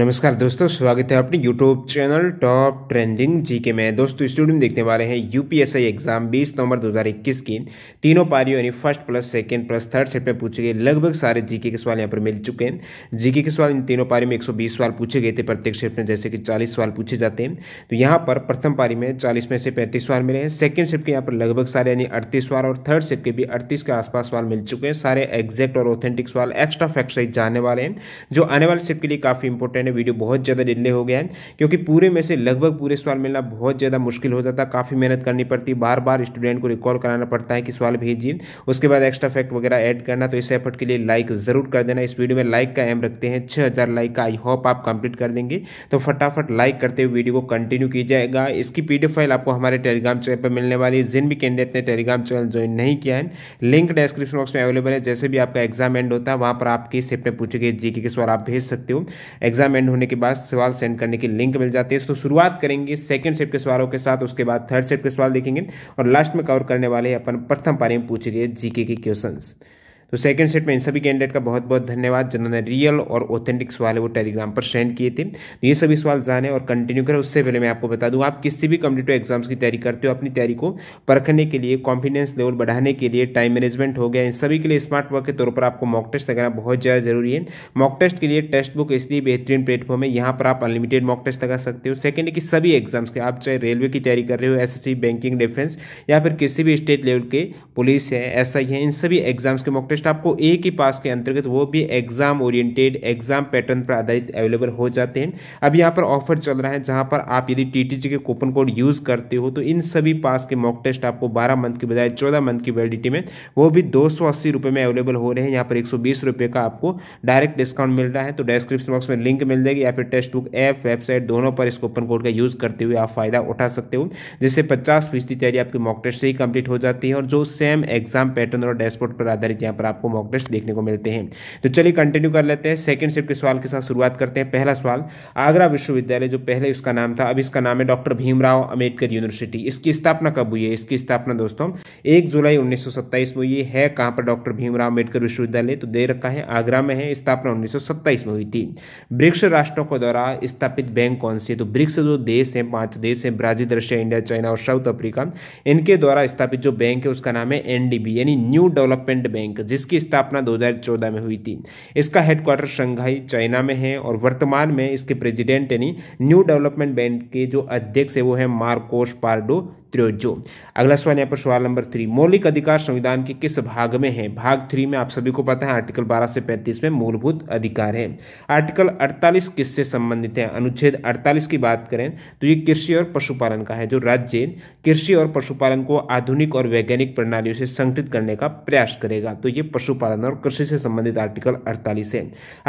नमस्कार दोस्तों स्वागत है अपने YouTube channel top trending GK में दोस्तों स्टूडियो में देखने वाले हैं यूपीएसआई एग्जाम 20 नवंबर 2021 की तीनों पारियों यानी first plus second plus third set में पूछे गए लगभग सारे जीके के सवाल यहां पर मिल चुके हैं जीके के सवाल इन तीनों पारी में एक सवाल पूछे गए थे प्रत्येक सेट में जैसे कि चालीस सवाल पूछे जाते हैं तो यहाँ पर प्रथम पारी में चालीस में से पैंतीस सवाल मिले हैं सेकेंड सेट के यहाँ पर लगभग सारे यानी अड़तीस सवाल और थर्ड सेट के भी अड़तीस के आसपास सवाल मिल चुके हैं सारे एग्जैक्ट और ऑथेंटिक सवाल एक्स्ट्रा फैक्ट्राइज जाने वाले हैं जो आने वाले सेट के लिए काफ़ी इंपॉर्टेंट मैंने वीडियो बहुत ज़्यादा डिले हो गया है क्योंकि पूरे में से लगभग पूरे सवाल मिलना बहुत ज़्यादा मुश्किल हो जाता काफ़ी मेहनत करनी पड़ती बार बार स्टूडेंट को रिकॉल कराना पड़ता है कि सवाल भेजिए उसके बाद एक्स्ट्रा फैक्ट वगैरह ऐड करना तो इस एफर्ट के लिए लाइक ज़रूर कर देना इस वीडियो में लाइक का एम रखते हैं छः लाइक का आई होप आप कंप्लीट कर देंगे तो फटाफट लाइक करते हुए वीडियो को कंटिन्यू की जाएगा इसकी पी फाइल आपको हमारे टेलीग्राम चैनल पर मिलने वाली जिन भी कैंडिडेट ने टेलीग्राम चैनल ज्वाइन नहीं किया है लिंक डिस्क्रिप्शन बॉक्स में अवेलेबल है जैसे भी आपका एग्जाम एंड होता है वहां पर आपकी सिप्ट में पूछे गए जीके के सवाल आप भेज सकते हो एग्जाम पेमेंट होने के बाद सवाल सेंड करने की लिंक मिल जाती है तो शुरुआत करेंगे सेकंड सेट के सवालों के साथ उसके बाद थर्ड सेट के सवाल देखेंगे और लास्ट में कवर करने वाले अपन प्रथम पारी में पूछे गए जीके के क्वेश्चन तो सेकंड सेट में इन सभी कैंडिडेट का बहुत बहुत धन्यवाद जिन्होंने रियल और ऑथेंटिक सवाल है वो टेलीग्राम पर सेंड किए थे तो ये सभी सवाल जाने और कंटिन्यू करें उससे पहले मैं आपको बता दूँ आप किसी भी कम्पिटेटिव एग्जाम्स की तैयारी करते हो अपनी तैयारी को परखने के लिए कॉन्फिडेंस लेवल बढ़ाने के लिए टाइम मैनेजमेंट हो गया इन सभी के लिए स्मार्ट वर्क के तौर पर आपको मॉक टेस्ट लगाना बहुत ज़्यादा जरूरी है मॉक टेस्ट के लिए टेक्स्ट बुक इसलिए बेहतरीन प्लेटफॉर्म है यहाँ पर आप अनलिमिटेड मॉक टेस्ट लगा सकते हो सेकेंड की सभी एग्जाम्स के आप चाहे रेलवे की तैयारी कर रहे हो एस बैंकिंग डिफेंस या फिर किसी भी स्टेट लेवल के पुलिस है एस है इन सभी एग्जाम्स के मॉक टेस्ट प्रश्न आपको एक ही पास के अंतर्गत वो भी एग्जाम ओरिएंटेड एग्जाम पैटर्न पर आधारित अवेलेबल हो जाते हैं अब यहाँ पर ऑफर चल रहा है जहाँ पर आप यदि टी के कूपन कोड यूज़ करते हो तो इन सभी पास के मॉक टेस्ट आपको बारह मंथ के बजाय चौदह मंथ की वैलिडिटी में वो भी दो रुपए में अवेलेबल हो रहे हैं यहाँ पर एक रुपए का आपको डायरेक्ट डिस्काउंट मिल रहा है तो डिस्क्रिप्शन बॉक्स में लिंक मिल जाएगी या फिर टेस्ट बुक ऐप वेबसाइट दोनों पर इस कूपन कोड का यूज़ करते हुए आप फायदा उठा सकते हो जिससे पचास फीसदी तैयारी आपकी मॉक टेस्ट से ही कंप्लीट हो जाती है और जो सेम एग्जाम पैटर्न और डैशबोर्ड पर आधारित यहाँ पर आपको मॉक टेस्ट देखने को मिलते हैं तो चलिए कंटिन्यू कर लेते हैं सेकंड शिफ्ट के सवाल के साथ शुरुआत करते हैं पहला सवाल आगरा विश्वविद्यालय जो पहले उसका नाम था अब इसका नाम है डॉक्टर भीमराव अम्बेडकर यूनिवर्सिटी इसकी स्थापना कब हुई है इसकी स्थापना दोस्तों एक जुलाई उन्नीस में ये है कहाँ पर डॉक्टर भीमराव अम्बेडकर विश्वविद्यालय तो दे रखा है आगरा में है स्थापना उन्नीस में हुई थी ब्रिक्स राष्ट्रों के द्वारा स्थापित बैंक कौन सी तो ब्रिक्स जो देश है पांच देश है ब्राजील रशिया इंडिया चाइना और साउथ अफ्रीका इनके द्वारा स्थापित जो बैंक है उसका नाम है एनडीबी यानी न्यू डेवलपमेंट बैंक जिस जिसकी स्थापना 2014 में हुई थी इसका हेडक्वार्टर शंघाई चाइना में है और वर्तमान में इसके प्रेसिडेंट यानी न्यू डेवलपमेंट बैंक के जो अध्यक्ष है वो है मार्कोस पार्डो त्रियोजो अगला सवाल यहाँ पर सवाल नंबर थ्री मौलिक अधिकार संविधान के किस भाग में है भाग थ्री में आप सभी को पता है आर्टिकल 12 से 35 में मूलभूत अधिकार है आर्टिकल 48 किससे संबंधित है अनुच्छेद 48 की बात करें तो ये कृषि और पशुपालन का है जो राज्य कृषि और पशुपालन को आधुनिक और वैज्ञानिक प्रणालियों से संगठित करने का प्रयास करेगा तो ये पशुपालन और कृषि से संबंधित आर्टिकल अड़तालीस है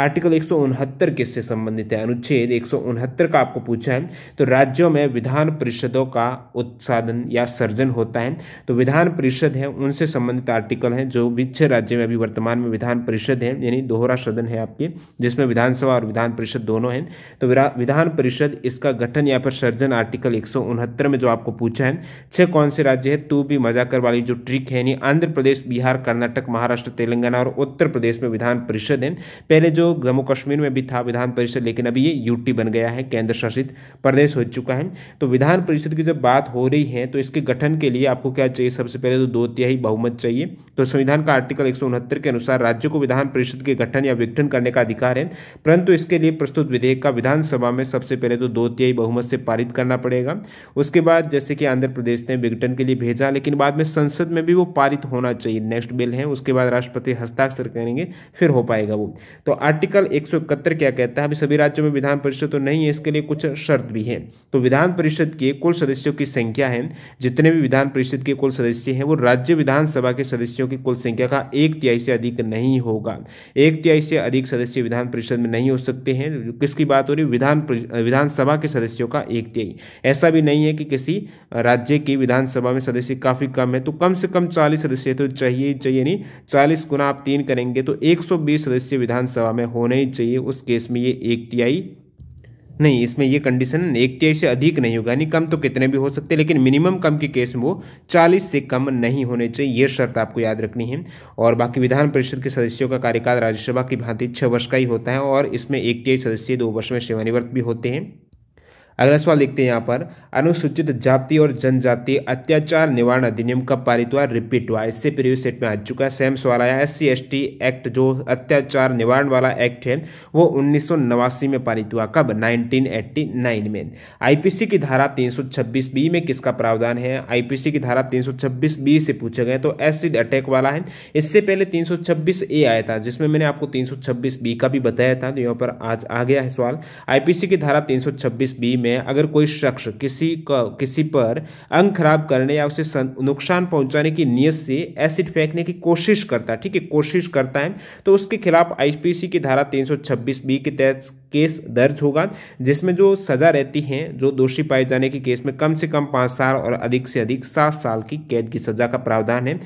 आर्टिकल एक किससे संबंधित है अनुच्छेद एक का आपको पूछा है तो राज्यों में विधान परिषदों का उत्साधन संपादन या सर्जन होता है तो विधान परिषद है उनसे संबंधित आर्टिकल हैं जो भी छः राज्य में अभी वर्तमान में विधान परिषद है यानी दोहरा सदन है आपके जिसमें विधानसभा और विधान परिषद दोनों हैं तो विधान परिषद इसका गठन या फिर सर्जन आर्टिकल एक में जो आपको पूछा है छह कौन से राज्य है तू भी मजा कर वाली जो ट्रिक है यानी आंध्र प्रदेश बिहार कर्नाटक महाराष्ट्र तेलंगाना और उत्तर प्रदेश में विधान परिषद है पहले जो जम्मू कश्मीर में भी था विधान परिषद लेकिन अभी ये यूटी बन गया है केंद्र शासित प्रदेश हो चुका है तो विधान परिषद की जब बात हो रही है हैं तो इसके गठन के लिए आपको क्या चाहिए सबसे पहले तो दो तिहाई बहुमत चाहिए तो संविधान का आर्टिकल एक के अनुसार राज्य को विधान परिषद के गठन या विघटन करने का अधिकार है परंतु इसके लिए प्रस्तुत विधेयक का विधानसभा में सबसे पहले तो दो तिहाई बहुमत से पारित करना पड़ेगा उसके बाद जैसे कि आंध्र प्रदेश ने विघटन के लिए भेजा लेकिन बाद में संसद में भी वो पारित होना चाहिए नेक्स्ट बिल है उसके बाद राष्ट्रपति हस्ताक्षर करेंगे फिर हो पाएगा वो तो आर्टिकल एक क्या कहता है अभी सभी राज्यों में विधान परिषद तो नहीं है इसके लिए कुछ शर्त भी है तो विधान परिषद के कुल सदस्यों की संख्या है जितने भी विधान परिषद के कुल सदस्य हैं वो राज्य विधानसभा के सदस्यों की कुल संख्या का एक तिहाई से अधिक नहीं होगा एक तिहाई से अधिक सदस्य विधान परिषद में नहीं हो सकते हैं किसकी बात हो रही विधान विधानसभा के सदस्यों का एक तिहाई ऐसा भी नहीं है कि किसी राज्य की विधानसभा में सदस्य काफ़ी कम है तो कम से कम चालीस सदस्य तो चाहिए चाहिए नहीं चालीस गुना आप तीन करेंगे तो एक सदस्य विधानसभा में होने ही चाहिए उस केस में ये एक तिहाई नहीं इसमें यह कंडीशन एक तिहाई से अधिक नहीं होगा यानी कम तो कितने भी हो सकते हैं लेकिन मिनिमम कम के केस में वो चालीस से कम नहीं होने चाहिए ये शर्त आपको याद रखनी है और बाकी विधान परिषद के सदस्यों का कार्यकाल राज्यसभा की भांति छः वर्ष का ही होता है और इसमें एक तिहाई सदस्य दो वर्ष में सेवानिवृत्त भी होते हैं अगला सवाल देखते हैं यहाँ पर अनुसूचित जाति और जनजाति अत्याचार निवारण अधिनियम का पारित हुआ रिपीट हुआ इससे प्रीवियस सेट में आ चुका है सेम सवाल आया एस सी एक्ट जो अत्याचार निवारण वाला एक्ट है वो उन्नीस में पारित हुआ कब 1989 में आईपीसी की धारा 326 बी में किसका प्रावधान है आईपीसी की धारा 326 बी से पूछे गए तो एसिड अटैक वाला है इससे पहले 326 ए आया था जिसमें मैंने आपको 326 बी का भी बताया था तो यहाँ पर आज आ गया है सवाल आईपीसी की धारा 326 बी में अगर कोई शख्स किसी किसी किसी पर अंग खराब करने या उसे नुकसान पहुंचाने की नियत से एसिड फेंकने की कोशिश करता है ठीक है कोशिश करता है तो उसके खिलाफ आईपीसी की धारा 326 बी के तहत केस दर्ज होगा जिसमें जो सज़ा रहती है जो दोषी पाए जाने के केस में कम से कम पाँच साल और अधिक से अधिक सात साल की कैद की सज़ा का प्रावधान है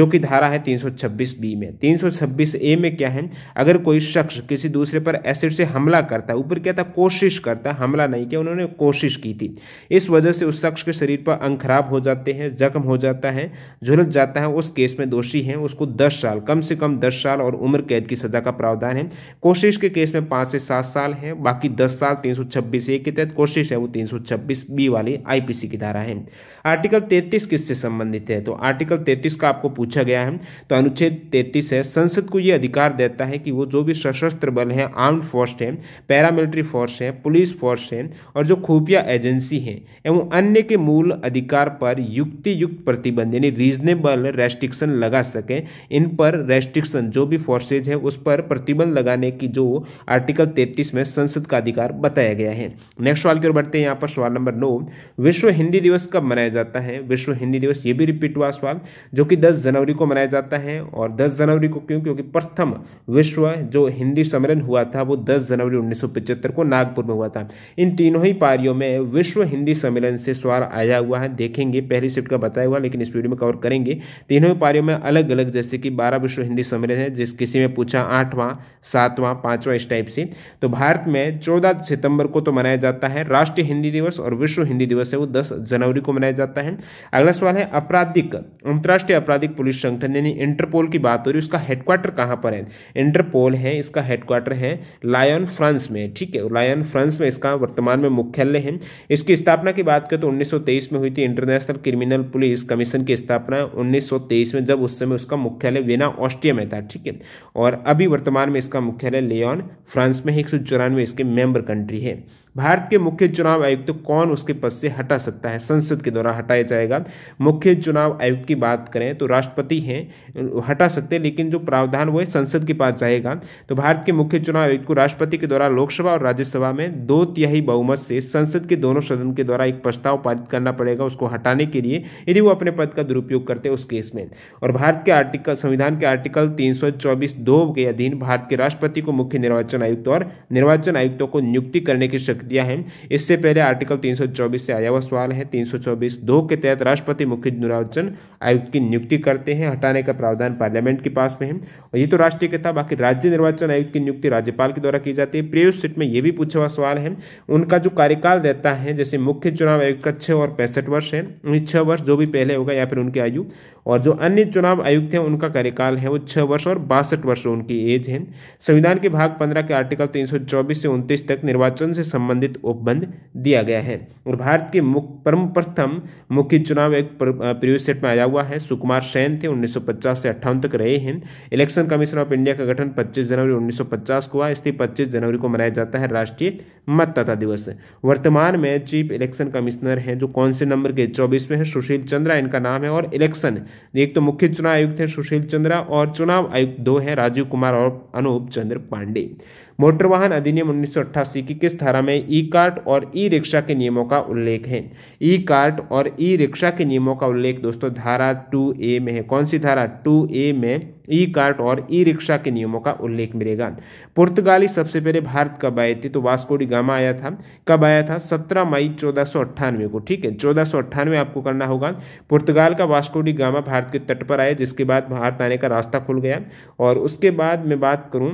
जो कि धारा है 326 बी में 326 ए में क्या है अगर कोई शख्स किसी दूसरे पर एसिड से हमला करता है ऊपर क्या था कोशिश करता हमला नहीं किया उन्होंने कोशिश की थी इस वजह से उस शख्स के शरीर पर अंग खराब हो जाते हैं जख्म हो जाता है झुलस जाता है उस केस में दोषी है उसको दस साल कम से कम दस साल और उम्र कैद की सज़ा का प्रावधान है कोशिश के केस में पाँच से सात साल है बाकी 10 साल 326 सौ छब्बीस ए के तहत कोशिश है वो 326 सौ छब्बीस बी वाली आईपीसी की धारा है आर्टिकल 33 किससे संबंधित है तो आर्टिकल 33 का आपको पूछा गया है तो अनुच्छेद 33 है संसद को ये अधिकार देता है कि वो जो भी सशस्त्र बल है आर्म्ड फोर्स है पैरामिलिट्री फोर्स है पुलिस फोर्स है और जो खुफिया एजेंसी है एवं अन्य के मूल अधिकार पर युक्ति युक्त प्रतिबंध यानी रीजनेबल रेस्ट्रिक्शन लगा सके इन पर रेस्ट्रिक्शन जो भी फोर्सेज है उस पर प्रतिबंध लगाने की जो आर्टिकल 33 में में संसद का अधिकार बताया गया है नेक्स्ट सवाल की ओर बढ़ते हैं यहाँ पर सवाल नंबर नौ विश्व हिंदी दिवस कब मनाया जाता है विश्व हिंदी दिवस ये भी रिपीट हुआ सवाल जो कि दस जनवरी को मनाया जाता है और दस जनवरी को क्यों क्योंकि प्रथम विश्व जो हिंदी सम्मेलन हुआ था वो दस जनवरी उन्नीस को नागपुर में हुआ था इन तीनों ही पारियों में विश्व हिंदी सम्मेलन से सवाल आया हुआ है देखेंगे पहली शिफ्ट का बताया हुआ लेकिन इस वीडियो में कवर करेंगे तीनों ही पारियों में अलग अलग जैसे कि बारह विश्व हिंदी सम्मेलन है जिस किसी में पूछा आठवां सातवां पांचवां इस टाइप से तो भारत भारत में 14 सितंबर को तो मनाया जाता है राष्ट्रीय हिंदी दिवस और विश्व हिंदी दिवस है वो 10 जनवरी को मनाया जाता है अगला सवाल है आपराधिक अंतर्राष्ट्रीय आपराधिक पुलिस संगठन यानी इंटरपोल की बात हो रही है उसका हेडक्वार्टर कहाँ पर है इंटरपोल है इसका हेडक्वार्टर है लायन फ्रांस में ठीक है लायन फ्रांस में इसका वर्तमान में मुख्यालय है इसकी स्थापना की बात करें तो उन्नीस में हुई थी इंटरनेशनल क्रिमिनल पुलिस कमीशन की स्थापना उन्नीस में जब उस समय उसका मुख्यालय वेना ऑस्ट्रिया में था ठीक है और अभी वर्तमान में इसका मुख्यालय लियोन फ्रांस में है एक चौरानवे इसके मेंबर कंट्री है भारत के मुख्य चुनाव आयुक्त तो कौन उसके पद से हटा सकता है संसद के द्वारा हटाया जाएगा मुख्य चुनाव आयुक्त की बात करें तो राष्ट्रपति हैं हटा सकते हैं लेकिन जो प्रावधान वो है संसद के पास जाएगा तो भारत के मुख्य चुनाव आयुक्त को राष्ट्रपति के द्वारा लोकसभा और राज्यसभा में दो तिहाई बहुमत से संसद के दोनों सदन के द्वारा एक प्रस्ताव पारित करना पड़ेगा उसको हटाने के लिए यदि वो अपने पद का दुरुपयोग करते हैं उस केस में और भारत के आर्टिकल संविधान के आर्टिकल तीन दो के अधीन भारत के राष्ट्रपति को मुख्य निर्वाचन आयुक्त और निर्वाचन आयुक्तों को नियुक्ति करने की शक्ति रख दिया है इससे पहले आर्टिकल 324 से आया हुआ सवाल है 324 दो के तहत राष्ट्रपति मुख्य निर्वाचन आयुक्त की नियुक्ति करते हैं हटाने का प्रावधान पार्लियामेंट के पास में है और ये तो राष्ट्रीय के था बाकी राज्य निर्वाचन आयुक्त की नियुक्ति राज्यपाल के द्वारा की जाती है प्रेस सीट में ये भी पूछा हुआ सवाल है उनका जो कार्यकाल रहता है जैसे मुख्य चुनाव आयुक्त का छः और पैंसठ वर्ष है उन्हें छः वर्ष जो भी पहले होगा या फिर उनकी आयु और जो अन्य चुनाव आयुक्त हैं उनका कार्यकाल है वो छः वर्ष और बासठ वर्ष उनकी एज है संविधान के भाग पंद्रह के आर्टिकल तीन सौ चौबीस से उनतीस तक निर्वाचन से संबंधित उपबंध दिया गया है और भारत के मुख्य परम प्रथम मुख्य चुनाव एक प्रिव्यू सेट में आया हुआ है सुकुमार सैन थे पचास से अट्ठावन तक रहे हैं इलेक्शन कमीशन ऑफ इंडिया का गठन पच्चीस जनवरी पचास को हुआ इसलिए पच्चीस जनवरी को मनाया जाता है राष्ट्रीय मतदाता दिवस वर्तमान में चीफ इलेक्शन कमिश्नर हैं जो कौन से नंबर के चौबीसवें हैं सुशील चंद्रा इनका नाम है और इलेक्शन एक तो मुख्य चुनाव आयुक्त है सुशील चंद्रा और चुनाव आयुक्त दो है राजीव कुमार और अनूप चंद्र पांडे मोटर वाहन अधिनियम उन्नीस की किस धारा में ई कार्ट और ई रिक्शा के नियमों का उल्लेख है ई कार्ट और ई रिक्शा के नियमों का उल्लेख दोस्तों धारा टू ए में है कौन सी धारा टू ए में ई कार्ट और ई रिक्शा के नियमों का उल्लेख मिलेगा पुर्तगाली सबसे पहले भारत कब आए थे तो वास्कोडी गामा आया था कब आया था 17 मई चौदह को ठीक है चौदह आपको करना होगा पुर्तगाल का वास्कोडी गामा भारत के तट पर आया जिसके बाद भारत आने का रास्ता खुल गया और उसके बाद मैं बात करूँ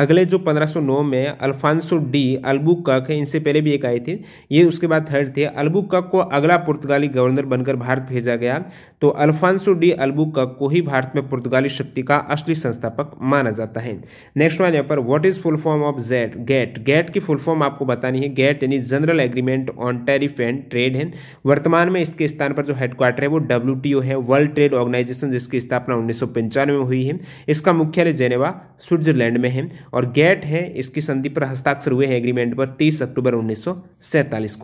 अगले जो 1509 में अल्फांसो डी अल्बुकक इनसे पहले भी एक आए थे ये उसके बाद थर्ड थे अल्बुकक को अगला पुर्तगाली गवर्नर बनकर भारत भेजा गया तो अल्फांसो डी अल्बुका को ही भारत में पुर्तगाली शक्ति का असली संस्थापक माना जाता है नेक्स्ट वाले यहाँ पर what is full form of GATT GATT GATT की फुल फॉर्म आपको बतानी है गेट यानी General Agreement on Tariff and Trade है वर्तमान में इसके स्थान पर जो हेडक्वार्टर है वो डब्ल्यू है वर्ल्ड ट्रेड ऑर्गेनाइजेशन जिसकी स्थापना उन्नीस में हुई है इसका मुख्यालय जेनेवा स्विट्जरलैंड में है और गेट है इसकी संधि पर हस्ताक्षर हुए हैं एग्रीमेंट पर तीस अक्टूबर उन्नीस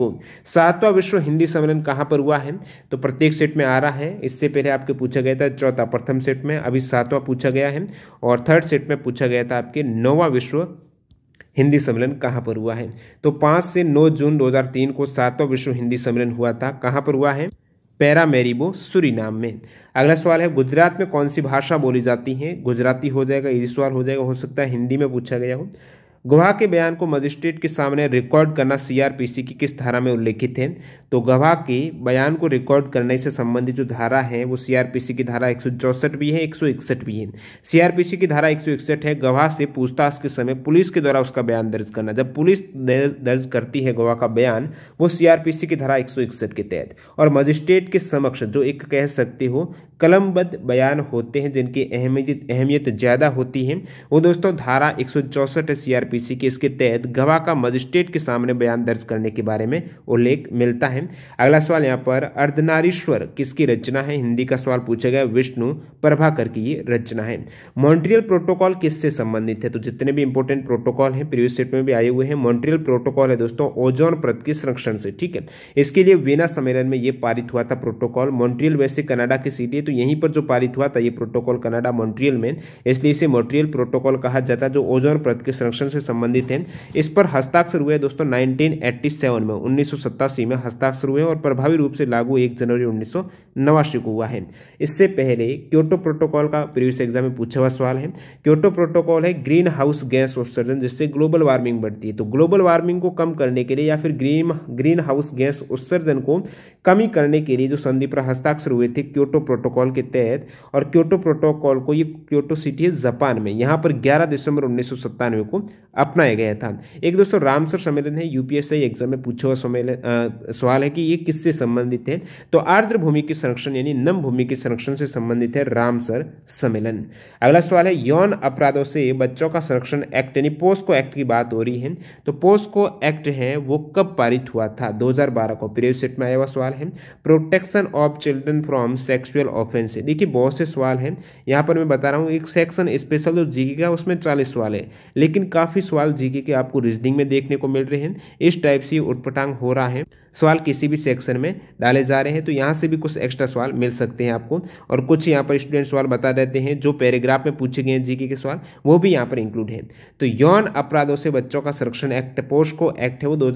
को सातवां विश्व हिंदी सम्मेलन कहाँ पर हुआ है तो प्रत्येक सेट में आ रहा है इससे पहले आपके पूछा गया था चौथा प्रथम सेट में अभी सातवां पूछा गया है और थर्ड सेट में पूछा गया था आपके नौवा विश्व हिंदी सम्मेलन कहाँ पर हुआ है तो पाँच से नौ जून 2003 को सातवां विश्व हिंदी सम्मेलन हुआ था कहाँ पर हुआ है पैरा पैरामेरिबो सुरीनाम में अगला सवाल है गुजरात में कौन सी भाषा बोली जाती है गुजराती हो जाएगा ये सवाल हो जाएगा हो सकता है हिंदी में पूछा गया हो गुहा के बयान को मजिस्ट्रेट के सामने रिकॉर्ड करना सीआरपीसी की किस धारा में उल्लेखित है तो गवाह के बयान को रिकॉर्ड करने से संबंधित जो धारा है वो सीआरपीसी की धारा एक भी है एक भी है सीआरपीसी की धारा एक है गवाह से पूछताछ के समय पुलिस के द्वारा उसका बयान दर्ज करना जब पुलिस दर्ज करती है गवाह का बयान वो सीआरपीसी की धारा एक के तहत और मजिस्ट्रेट के समक्ष जो एक कह सकते हो कलमबद्ध बयान होते हैं जिनकी अहमियत अहमियत ज़्यादा होती है वो दोस्तों धारा एक है सीआरपीसी के इसके तहत गवाह का मजिस्ट्रेट के सामने बयान दर्ज करने के बारे में उल्लेख मिलता है है अगला सवाल यहाँ पर अर्धनारीश्वर किसकी रचना है हिंदी का सवाल पूछा गया विष्णु प्रभाकर की ये रचना है मॉन्ट्रियल प्रोटोकॉल किससे संबंधित है तो जितने भी इंपोर्टेंट प्रोटोकॉल हैं प्रीवियस सेट में भी आए हुए हैं मॉन्ट्रियल प्रोटोकॉल है दोस्तों ओजोन प्रत के संरक्षण से ठीक है इसके लिए वेना सम्मेलन में ये पारित हुआ था प्रोटोकॉल मॉन्ट्रियल वैसे कनाडा की सिटी है तो यहीं पर जो पारित हुआ था ये प्रोटोकॉल कनाडा मॉन्ट्रियल में इसलिए इसे मॉन्ट्रियल प्रोटोकॉल कहा जाता है जो ओजोन प्रत के संरक्षण से संबंधित है इस पर हस्ताक्षर हुए दोस्तों नाइनटीन में उन्नीस में हस्ताक्षर हस्ताक्षर हुए और प्रभावी रूप से लागू एक जनवरी उन्नीस नवाश्रिक हुआ है इससे पहले क्योटो प्रोटोकॉल का प्रीवियस एग्जाम में पूछा हुआ सवाल है क्योटो प्रोटोकॉल है ग्रीन हाउस गैस उत्सर्जन जिससे ग्लोबल वार्मिंग बढ़ती है तो ग्लोबल वार्मिंग को कम करने के लिए या फिर ग्रीन ग्रीन हाउस गैस उत्सर्जन को कमी करने के लिए जो संधि पर हस्ताक्षर हुए थे क्योटो प्रोटोकॉल के तहत और क्योटो प्रोटोकॉल को ये क्योटो सिटी है जापान में यहाँ पर ग्यारह दिसंबर उन्नीस को अपनाया गया था एक दोस्तों रामसर सम्मेलन है यूपीएसआई एग्जाम में पूछा हुआ सवाल है कि ये किससे संबंधित है तो आर्द्र भूमि की संरक्षण यानी नम भूमि के संरक्षण से संबंधित है रामसर सम्मेलन अगला सवाल है यौन अपराधों से बच्चों का संरक्षण एक्ट यानी पोस्को एक्ट की बात हो रही है तो पोस्को एक्ट है वो कब पारित हुआ था 2012 को प्रीवियस सेट में आया हुआ सवाल है protection of children from sexual offence देखिए बहुत से सवाल हैं यहाँ पर मैं बता रहा हूँ एक सेक्शन स्पेशल जो जीके का उसमें चालीस सवाल है लेकिन काफ़ी सवाल जीके के आपको रीजनिंग में देखने को मिल रहे हैं इस टाइप से उटपटांग हो रहा है सवाल किसी भी सेक्शन में डाले जा रहे हैं तो यहाँ से भी कुछ एक्स्ट्रा सवाल मिल सकते हैं आपको और कुछ यहाँ पर स्टूडेंट सवाल बता देते हैं जो पैराग्राफ में पूछे गए हैं जीके के सवाल वो भी यहाँ पर इंक्लूड है तो यौन अपराधों से बच्चों का संरक्षण एक्ट पोस्ट को एक्ट है वो दो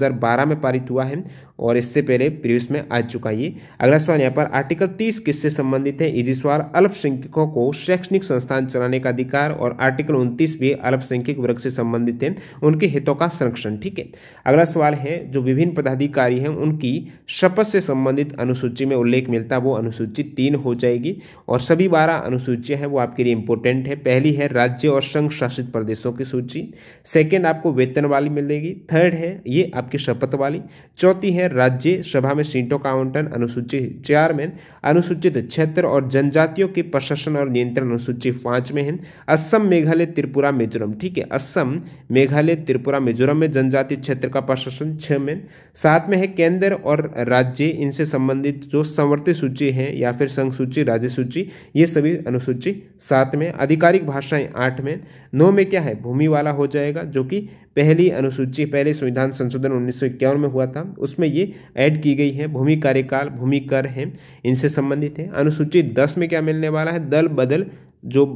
में पारित हुआ है और इससे पहले प्रीवियस में आ चुका ये अगला सवाल यहाँ पर आर्टिकल तीस किससे संबंधित है इसी सवाल अल्पसंख्यकों को शैक्षणिक संस्थान चलाने का अधिकार और आर्टिकल उनतीस भी अल्पसंख्यक वर्ग से संबंधित है उनके हितों का संरक्षण ठीक है अगला सवाल है जो विभिन्न पदाधिकारी हैं उनकी शपथ से संबंधित अनुसूची में उल्लेख मिलता है वो अनुसूची तीन हो जाएगी और सभी बारह अनुसूचियाँ हैं वो आपके लिए इंपॉर्टेंट है पहली है राज्य और संघ शासित प्रदेशों की सूची सेकेंड आपको वेतन वाली मिलेगी थर्ड है ये आपकी शपथ वाली चौथी है राज्य सभा में सीटों का आवंटन अनुसूचित चार में अनुसूचित क्षेत्र और जनजातियों के प्रशासन और नियंत्रण अनुसूचित पांच में है असम मेघालय त्रिपुरा मिजोरम ठीक है असम मेघालय त्रिपुरा मिजोरम में जनजातीय क्षेत्र का प्रशासन छह में सात में है केंद्र और राज्य इनसे संबंधित जो संवर्ती सूची है या फिर संघ सूची राज्य सूची ये सभी अनुसूची सात में आधिकारिक भाषाएं आठ में नौ में क्या है भूमि वाला हो जाएगा जो कि पहली अनुसूची पहले संविधान संशोधन उन्नीस में हुआ था उसमें ये ऐड की गई है भूमि कार्यकाल भूमि कर है इनसे संबंधित है अनुसूची दस में क्या मिलने वाला है दल बदल जो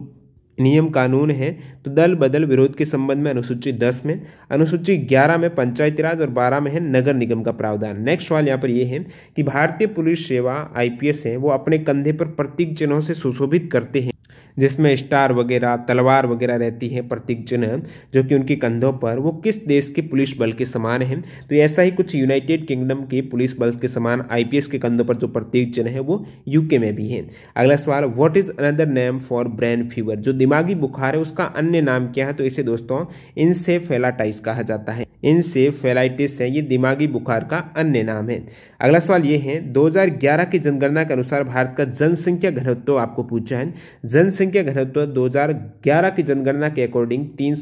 नियम कानून है तो दल बदल विरोध के संबंध में अनुसूची 10 में अनुसूची 11 में पंचायती राज और 12 में है नगर निगम का प्रावधान नेक्स्ट सवाल यहाँ पर यह है कि भारतीय पुलिस सेवा आईपीएस है वो अपने कंधे पर प्रतीक चिन्हों से सुशोभित करते हैं जिसमें स्टार वगैरह तलवार वगैरह रहती है प्रतीक चिन्ह जो कि उनके कंधों पर वो किस देश के पुलिस बल के समान हैं तो ऐसा ही कुछ यूनाइटेड किंगडम के पुलिस बल के समान आईपीएस के कंधों पर जो प्रतीक चिन्ह है वो यूके में भी है अगला सवाल what is another name for brain fever जो दिमागी बुखार है उसका अन्य नाम क्या है तो इसे दोस्तों इनसे फेलाटाइस कहा जाता है इनसे फेलाइटिस है ये दिमागी बुखार का अन्य नाम है अगला सवाल ये है 2011 की जनगणना के अनुसार भारत का जनसंख्या घनत्व आपको पूछा है जनसंख्या घनत्व 2011 की जनगणना के अकॉर्डिंग तीन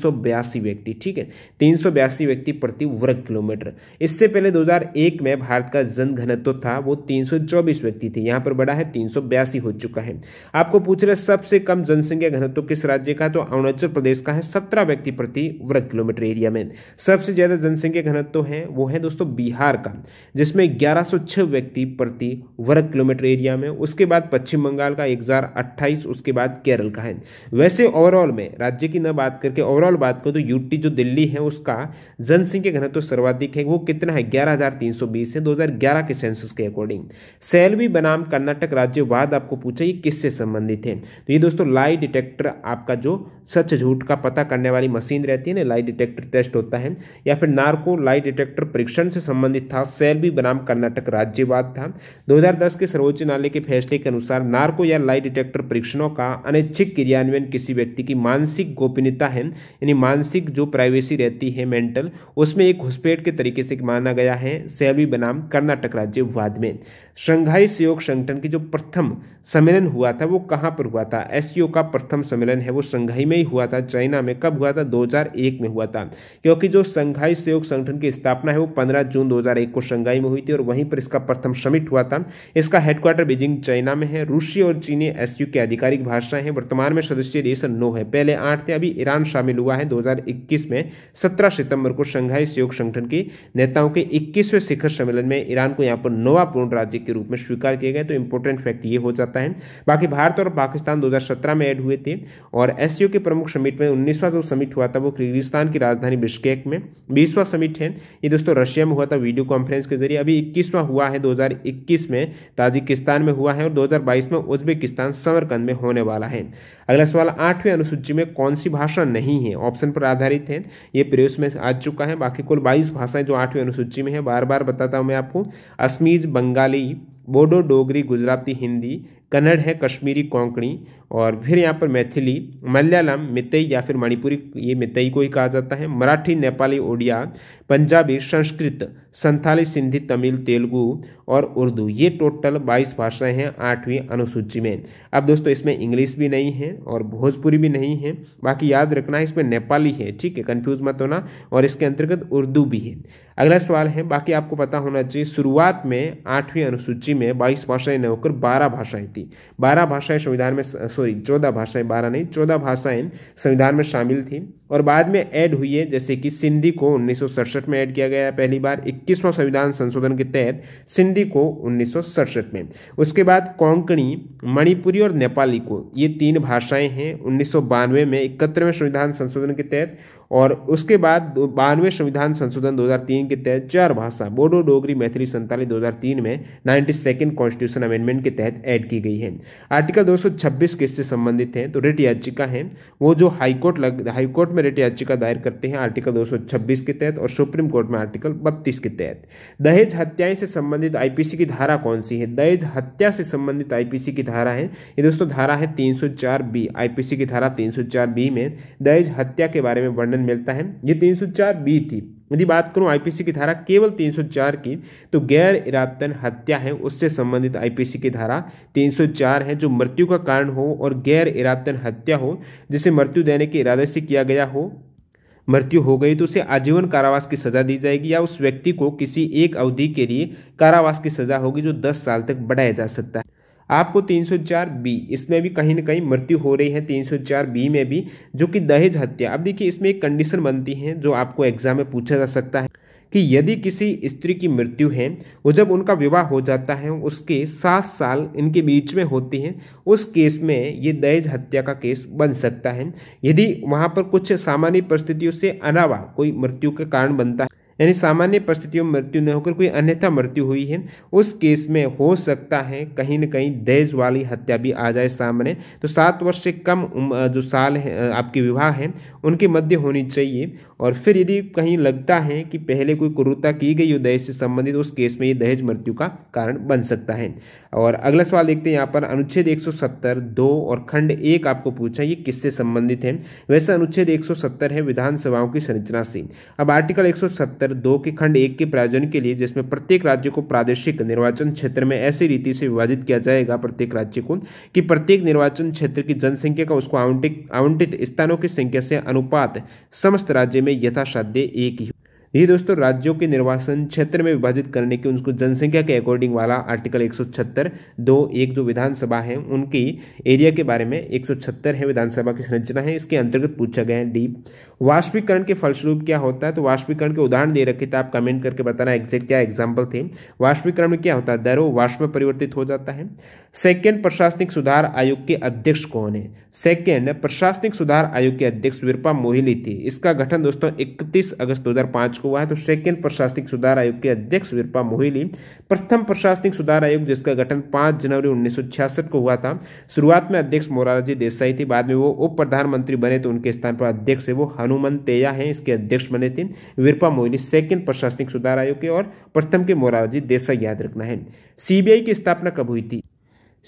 व्यक्ति ठीक है तीन व्यक्ति प्रति वर्ग किलोमीटर इससे पहले 2001 में भारत का जन घनत्व था वो 324 व्यक्ति थे यहाँ पर बड़ा है तीन हो चुका है आपको पूछ रहे सबसे कम जनसंख्या घनत्व किस राज्य का तो अरुणाचल प्रदेश का है सत्रह व्यक्ति प्रति वर्ग किलोमीटर एरिया में सबसे ज्यादा जनसंख्या घनत्व है वो है दोस्तों बिहार का जिसमें ग्यारह 606 व्यक्ति प्रति वर्ग किलोमीटर एरिया में उसके बाद पश्चिम बंगाल का एक उसके बाद केरल का है वैसे ओवरऑल में राज्य की न बात करके ओवरऑल बात करें तो यूटी जो दिल्ली है उसका जनसंख्या घनत्व तो सर्वाधिक है वो कितना है ग्यारह है 2011 के सेंसस के अकॉर्डिंग सैलवी बनाम कर्नाटक राज्यवाद आपको पूछा ये किससे संबंधित है तो ये दोस्तों लाई डिटेक्टर आपका जो सच झूठ का पता करने वाली मशीन रहती है ना लाइट डिटेक्टर टेस्ट होता है या फिर नार्को लाइट डिटेक्टर परीक्षण से संबंधित था सैलवी बनाम कर्नाटक राज्यवाद था 2010 के सर्वोच्च न्यायालय के फैसले के अनुसार नार्को या लाइट डिटेक्टर परीक्षणों का अनैच्छिक क्रियान्वयन किसी व्यक्ति की मानसिक गोपनीयता है यानी मानसिक जो प्राइवेसी रहती है मेंटल उसमें एक घुसपैठ के तरीके से माना गया है सैलवी बनाम कर्नाटक राज्यवाद में शंघाई सहयोग संगठन की जो प्रथम सम्मेलन हुआ था वो कहाँ पर हुआ था एस का प्रथम सम्मेलन है वो शंघाई में ही हुआ था चाइना में कब हुआ था 2001 में हुआ था क्योंकि जो शंघाई सहयोग संगठन की स्थापना है वो 15 जून 2001 को शंघाई में हुई थी और वहीं पर इसका प्रथम समिट हुआ था इसका हेडक्वार्टर बीजिंग चाइना में है रूसी और चीनी एस की आधिकारिक भाषाएं हैं वर्तमान में सदस्य देश नौ है पहले आठ थे अभी ईरान शामिल हुआ है दो में सत्रह सितंबर को शंघाई सहयोग संगठन के नेताओं के इक्कीसवें शिखर सम्मेलन में ईरान को यहाँ पर नोवा पूर्ण राज्य के रूप में स्वीकार किए गए तो इंपॉर्टेंट फैक्ट ये हो जाता है बाकी भारत और पाकिस्तान 2017 में ऐड हुए थे और एस के प्रमुख समिट में उन्नीसवा जो समिट हुआ था वो किर्गिस्तान की राजधानी बिश्केक में बीसवा समिट है ये दोस्तों रशिया में हुआ था वीडियो कॉन्फ्रेंस के जरिए अभी इक्कीसवां हुआ है दो में ताजिकिस्तान में हुआ है और दो में उज्बेकिस्तान समरकंद में होने वाला है अगला सवाल आठवें अनुसूची में कौन सी भाषा नहीं है ऑप्शन पर आधारित है ये प्रयोग में आ चुका है बाकी कुल बाईस भाषाएं जो आठवीं अनुसूची में है बार बार बताता हूँ मैं आपको असमीज बंगाली बोडो डोगरी गुजराती हिंदी कन्नड़ है कश्मीरी कोंकणी और फिर यहाँ पर मैथिली मलयालम मितई या फिर मणिपुरी ये मितई को ही कहा जाता है मराठी नेपाली ओडिया पंजाबी संस्कृत संथाली सिंधी तमिल तेलुगु और उर्दू ये टोटल 22 भाषाएं हैं आठवीं अनुसूची में अब दोस्तों इसमें इंग्लिश भी नहीं है और भोजपुरी भी नहीं है बाकी याद रखना है इसमें नेपाली है ठीक है कन्फ्यूज मत होना और इसके अंतर्गत उर्दू भी है अगला सवाल है बाकी आपको पता होना चाहिए शुरुआत में आठवीं अनुसूची में बाईस भाषाएं न होकर बारह भाषाएं थी थी बारह भाषाएं संविधान में सॉरी चौदह भाषाएं बारह नहीं चौदह भाषाएं संविधान में शामिल थी और बाद में ऐड हुई है जैसे कि सिंधी को उन्नीस में ऐड किया गया पहली बार इक्कीसवां संविधान संशोधन के तहत सिंधी को उन्नीस में उसके बाद कोंकणी मणिपुरी और नेपाली को ये तीन भाषाएं हैं उन्नीस में इकहत्तरवें संविधान संशोधन के तहत और उसके बाद बानवे संविधान संशोधन 2003 के तहत चार भाषा बोडो डोगरी मैथिली संताली 2003 में नाइन्टी सेकेंड कॉन्स्टिट्यूशन अमेंडमेंट के तहत ऐड की गई है आर्टिकल 226 किससे संबंधित है तो रेट याचिका है वो जो हाईकोर्ट लग हाईकोर्ट में रेट याचिका दायर करते हैं आर्टिकल 226 के तहत और सुप्रीम कोर्ट में आर्टिकल बत्तीस के तहत दहेज हत्याएं से संबंधित आईपीसी की धारा कौन सी है दहेज हत्या से संबंधित आईपीसी की धारा है ये दोस्तों धारा है तीन बी आईपीसी की धारा तीन बी में दहेज हत्या के बारे में वर्णन विवरण मिलता है ये 304 बी थी यदि बात करूं आईपीसी की धारा केवल 304 की तो गैर इरादतन हत्या है उससे संबंधित आईपीसी की धारा 304 है जो मृत्यु का कारण हो और गैर इरादतन हत्या हो जिसे मृत्यु देने के इरादे से किया गया हो मृत्यु हो गई तो उसे आजीवन कारावास की सजा दी जाएगी या उस व्यक्ति को किसी एक अवधि के लिए कारावास की सजा होगी जो 10 साल तक बढ़ाया जा सकता है आपको 304 बी इसमें भी कहीं ना कहीं मृत्यु हो रही है 304 बी में भी जो कि दहेज हत्या अब देखिए इसमें एक कंडीशन बनती है जो आपको एग्जाम में पूछा जा सकता है कि यदि किसी स्त्री की मृत्यु है वो जब उनका विवाह हो जाता है उसके सात साल इनके बीच में होती हैं उस केस में ये दहेज हत्या का केस बन सकता है यदि वहाँ पर कुछ सामान्य परिस्थितियों से अलावा कोई मृत्यु के कारण बनता है यानी सामान्य परिस्थितियों में मृत्यु न होकर कोई अन्यथा मृत्यु हुई है उस केस में हो सकता है कहीं न कहीं दहेज वाली हत्या भी आ जाए सामने तो सात वर्ष से कम जो साल है आपके विवाह हैं उनके मध्य होनी चाहिए और फिर यदि कहीं लगता है कि पहले कोई क्रूरता की गई हो दहेज से संबंधित उस केस में ये दहेज मृत्यु का कारण बन सकता है और अगला सवाल देखते हैं यहाँ पर अनुच्छेद एक दो और खंड एक आपको पूछा ये किससे संबंधित है वैसे अनुच्छेद एक है विधानसभाओं की संरचना से अब आर्टिकल एक सत्तर दो के खंड एक के प्रायोजन के लिए जिसमें प्रत्येक राज्य को प्रादेशिक निर्वाचन क्षेत्र में ऐसी रीति से विभाजित किया जाएगा प्रत्येक राज्य को कि प्रत्येक निर्वाचन क्षेत्र की जनसंख्या का उसको आवंटित आवंटित स्थानों की संख्या से अनुपात समस्त राज्य में यथासाध्य एक ही ये दोस्तों राज्यों के निर्वाचन क्षेत्र में विभाजित करने के उनको जनसंख्या के अकॉर्डिंग वाला आर्टिकल एक सौ छत्तर दो एक जो विधानसभा है उनकी एरिया के बारे में एक सौ छत्तर है विधानसभा की संरचना है इसके अंतर्गत पूछा गया है डी वाष्पीकरण के फलस्वरूप क्या होता है तो वाष्पीकरण के उदाहरण दे रखे थे आप कमेंट करके बताना एग्जैक्ट क्या एग्जाम्पल थे वाष्पीकरण में क्या होता है दरों वाष्प में परिवर्तित हो जाता है सेकेंड प्रशासनिक सुधार आयोग के अध्यक्ष कौन है सेकेंड प्रशासनिक सुधार आयोग के अध्यक्ष विरपा मोहिली थी इसका गठन दोस्तों 31 अगस्त 2005 को हुआ है तो सेकेंड प्रशासनिक सुधार आयोग के अध्यक्ष विरपा मोहिली प्रथम प्रशासनिक सुधार आयोग जिसका गठन 5 जनवरी 1966 को हुआ था शुरुआत में अध्यक्ष मोरारजी देसाई थी बाद में वो उप प्रधानमंत्री बने तो उनके स्थान पर अध्यक्ष है वो हनुमन तेया हैं इसके अध्यक्ष बने थे वीरपा मोइली सेकेंड प्रशासनिक सुधार आयोग के और प्रथम के मोरारजी देसाई याद रखना है सीबीआई की स्थापना कब हुई थी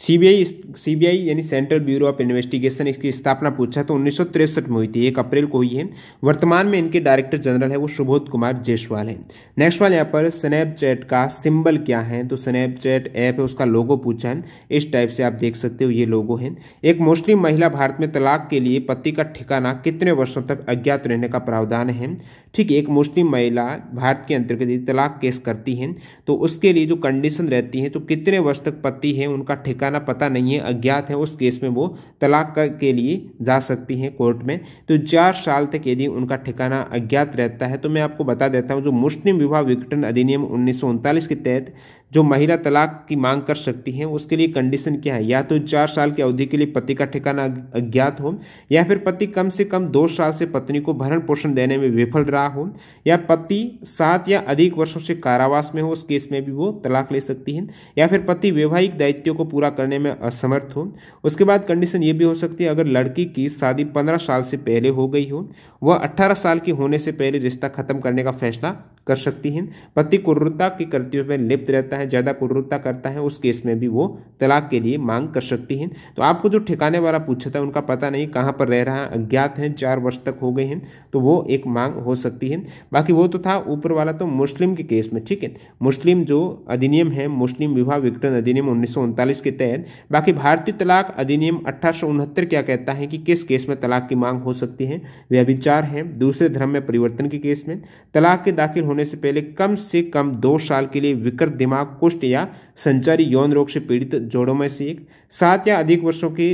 सीबीआई सीबीआई यानी सेंट्रल ब्यूरो ऑफ इन्वेस्टिगेशन इसकी स्थापना पूछा तो उन्नीस में हुई थी एक अप्रैल को हुई है वर्तमान में इनके डायरेक्टर जनरल है वो सुबोध कुमार जयसवाल है नेक्स्ट वाले यहाँ पर स्नैपचैट का सिंबल क्या है तो स्नैपचैट ऐप है उसका लोगो पूछा है इस टाइप से आप देख सकते हो ये लोगो है एक मुस्लिम महिला भारत में तलाक के लिए पति का ठिकाना कितने वर्षों तक अज्ञात रहने का प्रावधान है ठीक एक मुस्लिम महिला भारत के अंतर्गत तलाक केस करती है तो उसके लिए जो कंडीशन रहती है तो कितने वर्ष तक पति है उनका ठिकाना ठिकाना पता नहीं है अज्ञात है उस केस में वो तलाक के लिए जा सकती हैं कोर्ट में तो चार साल तक यदि उनका ठिकाना अज्ञात रहता है तो मैं आपको बता देता हूँ जो मुस्लिम विवाह विघटन अधिनियम उन्नीस के तहत जो महिला तलाक की मांग कर सकती हैं उसके लिए कंडीशन क्या है या तो चार साल की अवधि के लिए पति का ठिकाना अज्ञात हो या फिर पति कम से कम दो साल से पत्नी को भरण पोषण देने में विफल रहा हो या पति सात या अधिक वर्षों से कारावास में हो उस केस में भी वो तलाक ले सकती हैं या फिर पति वैवाहिक दायित्व को पूरा करने में असमर्थ हो उसके बाद कंडीशन ये भी हो सकती है अगर लड़की की शादी पंद्रह साल से पहले हो गई हो वह अट्ठारह साल की होने से पहले रिश्ता खत्म करने का फैसला कर सकती हैं पति कुर्रता की कृतियों में लिप्त रहता है ज़्यादा कुर्रता करता है उस केस में भी वो तलाक के लिए मांग कर सकती हैं तो आपको जो ठिकाने वाला पूछा था उनका पता नहीं कहाँ पर रह रहा है अज्ञात हैं चार वर्ष तक हो गए हैं तो वो एक मांग हो सकती है बाकी वो तो था ऊपर वाला तो मुस्लिम के केस में ठीक है मुस्लिम जो अधिनियम है मुस्लिम विवाह विघटन अधिनियम उन्नीस के तहत बाकी भारतीय तलाक अधिनियम अट्ठारह क्या कहता है कि किस केस में तलाक की मांग हो सकती है वे अभिचार हैं दूसरे धर्म में परिवर्तन के केस में तलाक के दाखिल होने होने से पहले कम से कम दो साल के लिए विकृत दिमाग कुष्ठ या संचारी यौन रोग से पीड़ित जोड़ों में से एक सात या अधिक वर्षों की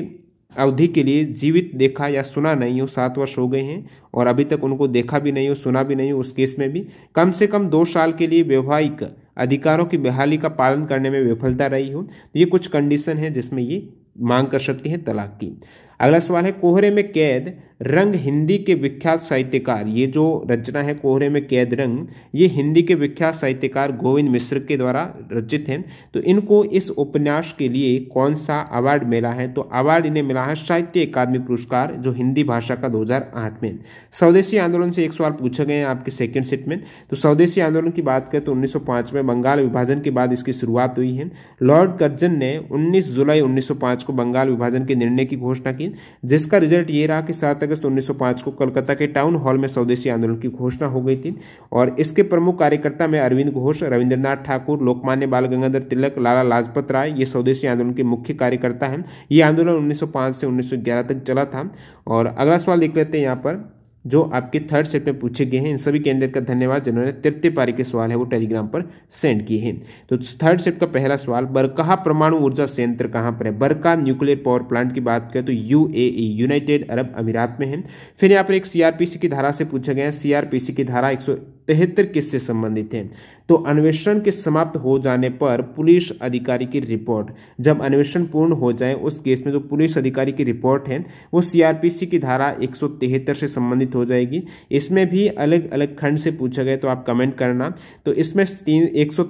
अवधि के लिए जीवित देखा या सुना नहीं हो सात वर्ष हो गए हैं और अभी तक उनको देखा भी नहीं हो सुना भी नहीं हो उस केस में भी कम से कम दो साल के लिए वैवाहिक अधिकारों की बहाली का पालन करने में विफलता रही हो तो ये कुछ कंडीशन है जिसमें ये मांग कर सकती है तलाक की अगला सवाल है कोहरे में कैद रंग हिंदी के विख्यात साहित्यकार ये जो रचना है कोहरे में कैद रंग ये हिंदी के विख्यात साहित्यकार गोविंद मिश्र के द्वारा रचित है तो इनको इस उपन्यास के लिए कौन सा अवार्ड मिला है तो अवार्ड इन्हें मिला है साहित्य अकादमी पुरस्कार जो हिंदी भाषा का 2008 में स्वदेशी आंदोलन से एक सवाल पूछे गए हैं आपके सेकेंड सेट में तो स्वदेशी आंदोलन की बात करें तो उन्नीस में बंगाल विभाजन के बाद इसकी शुरुआत हुई है लॉर्ड कर्जन ने उन्नीस जुलाई उन्नीस को बंगाल विभाजन के निर्णय की घोषणा की जिसका रिजल्ट ये रहा कि सात अगस्त 1905 को कलकत्ता के टाउन हॉल में स्वदेशी आंदोलन की घोषणा हो गई थी और इसके प्रमुख कार्यकर्ता में अरविंद घोष रविंद्रनाथ ठाकुर लोकमान्य बाल गंगाधर तिलक लाला लाजपत राय ये स्वदेशी आंदोलन के मुख्य कार्यकर्ता हैं ये आंदोलन 1905 से 1911 तक चला था और अगला सवाल देख लेते हैं यहाँ पर जो आपके थर्ड सेट में पूछे गए हैं इन सभी कैंडिडेट का धन्यवाद जिन्होंने तृतीय पारी के सवाल है वो टेलीग्राम पर सेंड किए हैं तो थर्ड सेट का पहला सवाल बरकाहा परमाणु ऊर्जा संयंत्र कहाँ पर है बरका न्यूक्लियर पावर प्लांट की बात करें तो यू यूनाइटेड अरब अमीरात में है फिर यहाँ पर एक सीआरपीसी की धारा से पूछा गया है सीआरपीसी की धारा एक किससे संबंधित है तो अन्वेषण के समाप्त हो जाने पर पुलिस अधिकारी की रिपोर्ट जब अन्वेषण पूर्ण हो जाए उस केस में जो पुलिस अधिकारी की रिपोर्ट है वो सीआरपीसी की धारा एक से संबंधित हो जाएगी इसमें भी अलग अलग खंड से पूछा गया तो आप कमेंट करना तो इसमें तीन एक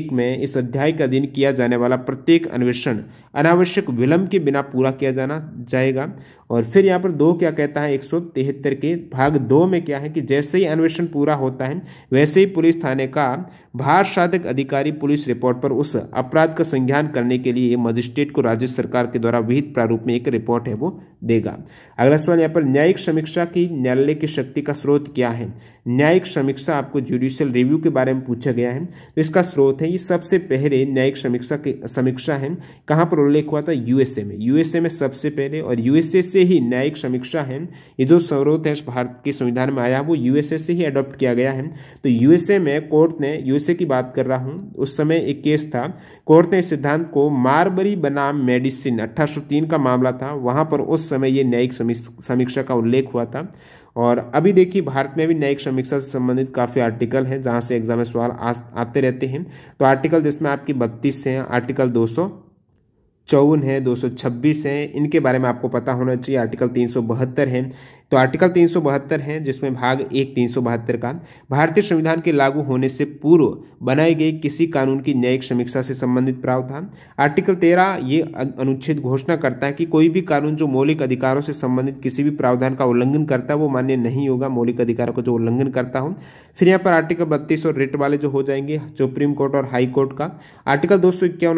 एक में इस अध्याय का दिन किया जाने वाला प्रत्येक अन्वेषण अनावश्यक विलंब के बिना पूरा किया जाना जाएगा और फिर यहाँ पर दो क्या कहता है एक के भाग दो में क्या है कि जैसे ही अन्वेषण पूरा होता है वैसे ही पुलिस थाने का program भार साधक अधिकारी पुलिस रिपोर्ट पर उस अपराध का संज्ञान करने के लिए मजिस्ट्रेट को राज्य सरकार के द्वारा विहित प्रारूप में एक रिपोर्ट है वो देगा अगला सवाल यहाँ पर न्यायिक समीक्षा की न्यायालय की शक्ति का स्रोत क्या है न्यायिक समीक्षा आपको जुडिशियल रिव्यू के बारे में पूछा गया है तो इसका स्रोत है ये सबसे पहले न्यायिक समीक्षा की समीक्षा है कहाँ पर उल्लेख हुआ था यूएसए में यूएसए में सबसे पहले और यूएसए से ही न्यायिक समीक्षा है ये जो स्रोत है भारत के संविधान में आया वो यूएसए से ही अडॉप्ट किया गया है तो यूएसए में कोर्ट ने यू यूएसए की बात कर रहा हूँ उस समय एक केस था कोर्ट ने सिद्धांत को मारबरी बनाम मेडिसिन 1803 का मामला था वहाँ पर उस समय ये न्यायिक समीक्षा का उल्लेख हुआ था और अभी देखिए भारत में भी न्यायिक समीक्षा से संबंधित काफ़ी आर्टिकल हैं जहाँ से एग्जाम में सवाल आते रहते हैं तो आर्टिकल जिसमें आपकी बत्तीस हैं आर्टिकल दो चौवन है दो सौ छब्बीस है इनके बारे में आपको पता होना चाहिए आर्टिकल तीन सौ बहत्तर है तो आर्टिकल तीन सौ बहत्तर है जिसमें भाग एक तीन सौ बहत्तर का भारतीय संविधान के लागू होने से पूर्व बनाए गए किसी कानून की न्यायिक समीक्षा से संबंधित प्रावधान आर्टिकल तेरह ये अनुच्छेद घोषणा करता है कि कोई भी कानून जो मौलिक अधिकारों से संबंधित किसी भी प्रावधान का उल्लंघन करता है वो मान्य नहीं होगा मौलिक अधिकारों का जो उल्लंघन करता हूँ फिर यहाँ पर आर्टिकल बत्तीस और रिट वाले जो हो जाएंगे सुप्रीम कोर्ट और हाई कोर्ट का आर्टिकल दो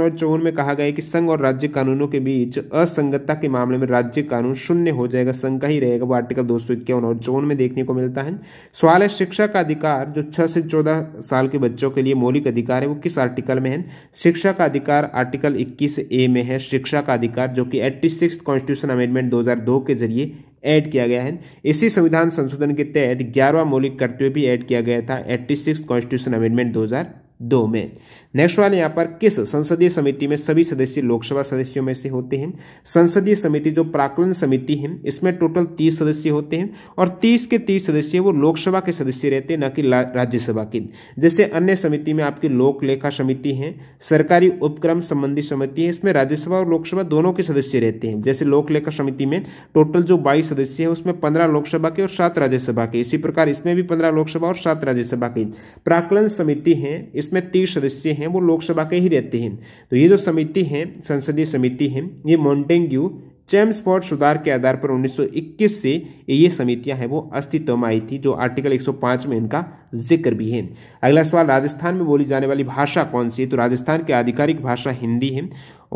और चौवन में कहा गया कि संघ और राज्य कानूनों के बीच असंगतता के मामले में राज्य कानून शून्य हो जाएगा संघ का ही रहेगा वो आर्टिकल आर्टिकल दो और जोन में देखने को मिलता है सवाल है शिक्षा का अधिकार जो छह से चौदह साल के बच्चों के लिए मौलिक अधिकार है वो किस आर्टिकल में है शिक्षा का अधिकार आर्टिकल इक्कीस ए में है शिक्षा का अधिकार जो कि एट्टी सिक्स कॉन्स्टिट्यूशन अमेंडमेंट दो हजार दो के जरिए ऐड किया गया है इसी संविधान संशोधन के तहत ग्यारहवा मौलिक कर्तव्य भी ऐड किया गया था एट्टी सिक्स कॉन्स्टिट्यूशन अमेंडमेंट दो हजार दो में नेक्स्ट वाले यहाँ पर किस संसदीय समिति में सभी सदस्य लोकसभा सदस्यों में से होते हैं संसदीय समिति जो प्राकलन समिति है इसमें टोटल तीस सदस्य होते हैं और तीस के तीस सदस्य वो लोकसभा के सदस्य रहते हैं न कि राज्यसभा के जैसे अन्य समिति में आपकी लोक लेखा समिति है सरकारी उपक्रम संबंधी समिति है इसमें राज्यसभा और लोकसभा दोनों के सदस्य रहते हैं जैसे लोक लेखा समिति में टोटल जो बाईस सदस्य है उसमें पंद्रह लोकसभा के और सात राज्यसभा के इसी प्रकार इसमें भी पंद्रह लोकसभा और सात राज्यसभा के प्राकलन समिति है इसमें तीस सदस्य हैं हैं वो लोकसभा के ही रहते हैं तो ये जो समिति है संसदीय समिति है ये मोन्टेंग्यू मॉन्टेंग्यू चैम्सफोर्ड सुधार के आधार पर 1921 से ये समितियां हैं वो अस्तित्व में आई थी जो आर्टिकल 105 में इनका जिक्र भी है अगला सवाल राजस्थान में बोली जाने वाली भाषा कौन सी है तो राजस्थान की आधिकारिक भाषा हिंदी है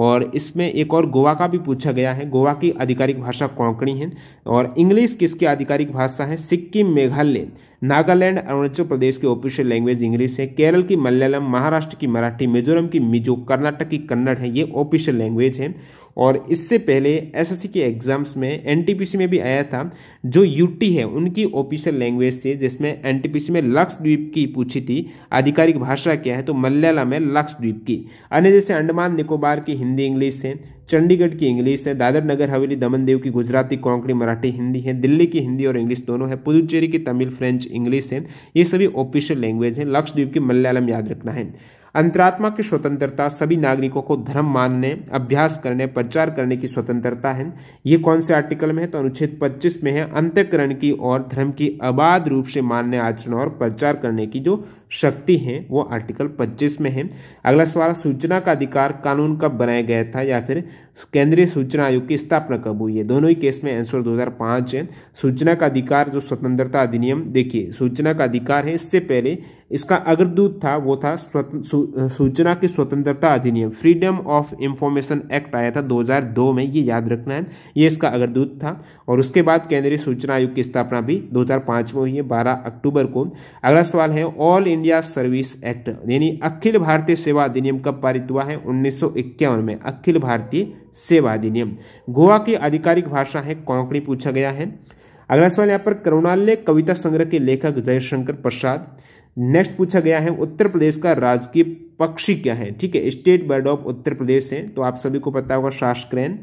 और इसमें एक और गोवा का भी पूछा गया है गोवा की आधिकारिक भाषा कोंकणी है और इंग्लिश किसकी आधिकारिक भाषा है सिक्किम मेघालय नागालैंड अरुणाचल प्रदेश की ऑफिशियल लैंग्वेज इंग्लिश है केरल की मलयालम महाराष्ट्र की मराठी मिजोरम की मिजो कर्नाटक की कन्नड़ है ये ऑफिशियल लैंग्वेज है और इससे पहले एसएससी के एग्जाम्स में एनटीपीसी में भी आया था जो यूटी है उनकी ऑफिशियल लैंग्वेज से जिसमें एनटीपीसी में लक्षद्वीप की पूछी थी आधिकारिक भाषा क्या है तो मलयालम है लक्षद्वीप की अन्य जैसे अंडमान निकोबार की हिंदी इंग्लिश है चंडीगढ़ की इंग्लिश है दादर नगर हवेली दमन देव की गुजराती कोंकणी मराठी हिंदी है दिल्ली की हिंदी और इंग्लिश दोनों है पुदुचेरी की तमिल फ्रेंच इंग्लिश है ये सभी ऑफिशियल लैंग्वेज है लक्षद्वीप की मलयालम याद रखना है अंतरात्मा की स्वतंत्रता सभी नागरिकों को धर्म मानने अभ्यास करने प्रचार करने की स्वतंत्रता है ये कौन से आर्टिकल में है तो अनुच्छेद 25 में है अंत्यकरण की और धर्म की अबाध रूप से मानने आचरण और प्रचार करने की जो शक्ति है वो आर्टिकल 25 में है अगला सवाल सूचना का अधिकार कानून कब बनाया गया था या फिर केंद्रीय सूचना आयोग की स्थापना कब हुई है दोनों ही केस में आंसर 2005 है सूचना का अधिकार जो स्वतंत्रता अधिनियम देखिए सूचना का अधिकार है इससे पहले इसका अग्रदूत था वो था सूचना की स्वतंत्रता अधिनियम फ्रीडम ऑफ इंफॉर्मेशन एक्ट आया था 2002 में ये याद रखना है ये इसका अग्रदूत था और उसके बाद केंद्रीय सूचना आयोग की स्थापना भी 2005 में हुई है 12 अक्टूबर को अगला सवाल है ऑल इंडिया सर्विस एक्ट यानी अखिल भारतीय सेवा अधिनियम कब पारित हुआ है उन्नीस में अखिल भारतीय सेवा अधिनियम गोवा की आधिकारिक भाषा है कौकड़ी पूछा गया है अगला सवाल यहाँ पर करुणालय कविता संग्रह के लेखक जयशंकर प्रसाद नेक्स्ट पूछा गया है उत्तर प्रदेश का राजकीय पक्षी क्या है ठीक है state bird of Uttar Pradesh है तो आप सभी को पता होगा शासक्रैन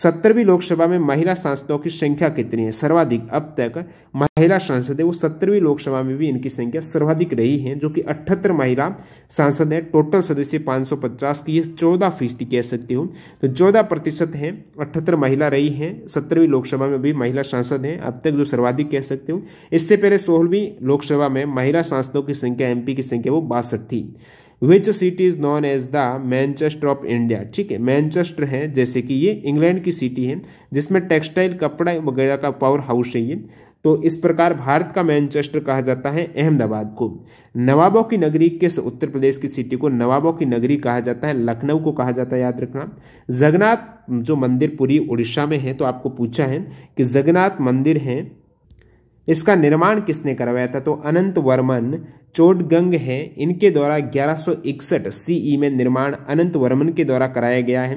सत्तरवीं लोकसभा में महिला सांसदों की संख्या कितनी है सर्वाधिक अब तक महिला सांसद है वो सत्तरवीं लोकसभा में भी इनकी संख्या सर्वाधिक रही है जो कि अठहत्तर महिला सांसद हैं टोटल सदस्य 550 की ये चौदह फीसदी कह सकती हूँ तो चौदह प्रतिशत है अठहत्तर महिला रही हैं सत्तरवीं लोकसभा में भी महिला सांसद हैं अब तक जो सर्वाधिक कह सकते हो इससे पहले सोलहवीं लोकसभा में महिला सांसदों की संख्या एम की संख्या वो बासठ थी which city is known as the Manchester of India ठीक है मैनचेस्टर है जैसे कि ये इंग्लैंड की सिटी है जिसमें टेक्सटाइल कपड़ा वगैरह का पावर हाउस है ये तो इस प्रकार भारत का मैनचेस्टर कहा जाता है अहमदाबाद को नवाबों की नगरी किस उत्तर प्रदेश की सिटी को नवाबों की नगरी कहा जाता है लखनऊ को कहा जाता है याद रखना जगन्नाथ जो मंदिर पूरी उड़ीसा में है तो आपको पूछा है कि जगन्नाथ मंदिर है इसका निर्माण किसने करवाया था तो अनंत वर्मन चोटगंग है इनके द्वारा 1161 सीई e में निर्माण अनंत वर्मन के द्वारा कराया गया है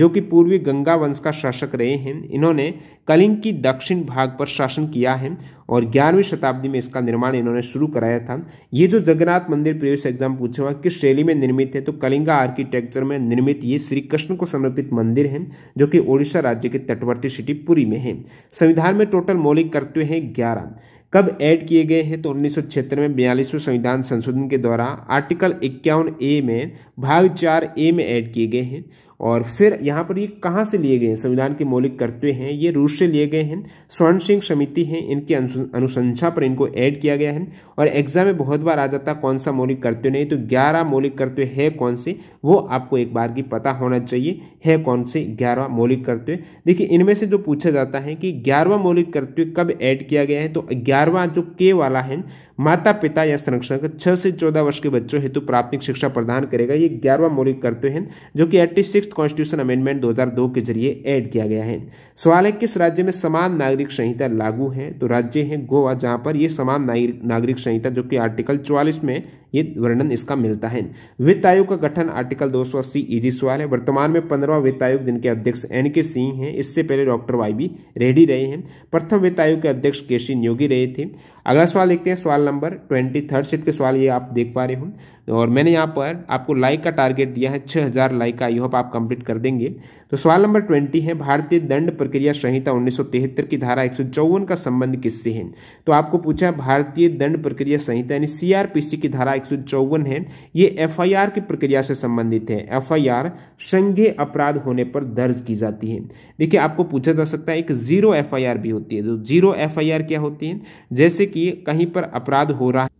जो कि पूर्वी गंगा वंश का शासक रहे हैं इन्होंने कलिंग की दक्षिण भाग पर शासन किया है और ग्यारहवीं शताब्दी में इसका निर्माण इन्होंने शुरू कराया था ये जो जगन्नाथ मंदिर प्रवेश एग्जाम पूछे हुआ किस शैली में निर्मित है तो कलिंगा आर्किटेक्चर में निर्मित ये श्री कृष्ण को समर्पित मंदिर है जो कि ओडिशा राज्य के तटवर्ती सिटी पुरी में है संविधान में टोटल मौलिक कर्तव्य है ग्यारह कब ऐड किए गए हैं तो उन्नीस में बयालीसवें संविधान संशोधन के द्वारा आर्टिकल इक्यावन ए में भाग चार ए में ऐड किए गए हैं और फिर यहाँ पर ये कहाँ से लिए गए हैं संविधान के मौलिक कर्तव्य हैं ये रूस से लिए गए हैं स्वर्ण सिंह समिति है इनके अनुशंसा पर इनको ऐड किया गया है और एग्जाम में बहुत बार आ जाता है कौन सा मौलिक कर्तव्य नहीं तो ग्यारह मौलिक कर्तव्य है कौन से वो आपको एक बार की पता होना चाहिए है कौन से ग्यारहवा मौलिक कर्तव्य देखिए इनमें से जो पूछा जाता है कि ग्यारहवा मौलिक कर्तव्य कब ऐड किया गया है तो ग्यारहवा जो के वाला है माता पिता या संरक्षक छह से चौदह वर्ष के बच्चों हेतु प्राथमिक शिक्षा प्रदान करेगा ये ग्यारहवा मौलिक कर्तव्य है जो कि एट्टी सिक्स कॉन्स्टिट्यूशन अमेंडमेंट 2002 के जरिए ऐड किया गया है सवाल है किस राज्य में समान नागरिक संहिता लागू है तो राज्य है गोवा जहां पर यह समान नागरिक संहिता जो कि आर्टिकल चौवालीस में ये वर्णन इसका मिलता है वित्त आयोग का गठन आर्टिकल दो सौ अस्सी इजी सवाल है वर्तमान में पंद्रवा वित्त आयोग जिनके अध्यक्ष एन के सिंह हैं इससे पहले डॉक्टर वाई बी रेड्डी रहे हैं प्रथम वित्त आयोग के अध्यक्ष के सी न्योगी रहे थे अगला सवाल देखते हैं सवाल नंबर ट्वेंटी थर्ड सीट के सवाल ये आप देख पा रहे हो और मैंने यहाँ पर आपको लाइक का टारगेट दिया है छः हज़ार लाइक का आई होप आप कंप्लीट कर देंगे तो सवाल नंबर ट्वेंटी है भारतीय दंड प्रक्रिया संहिता उन्नीस की धारा एक का संबंध किससे है तो आपको पूछा भारतीय दंड प्रक्रिया संहिता यानी सीआरपीसी की धारा एक है ये एफ की प्रक्रिया से संबंधित है एफआईआर संज्ञ अपराध होने पर दर्ज की जाती है देखिए आपको पूछा जा सकता है एक जीरो एफ भी होती है तो जीरो एफ क्या होती है जैसे कि कहीं पर अपराध हो रहा है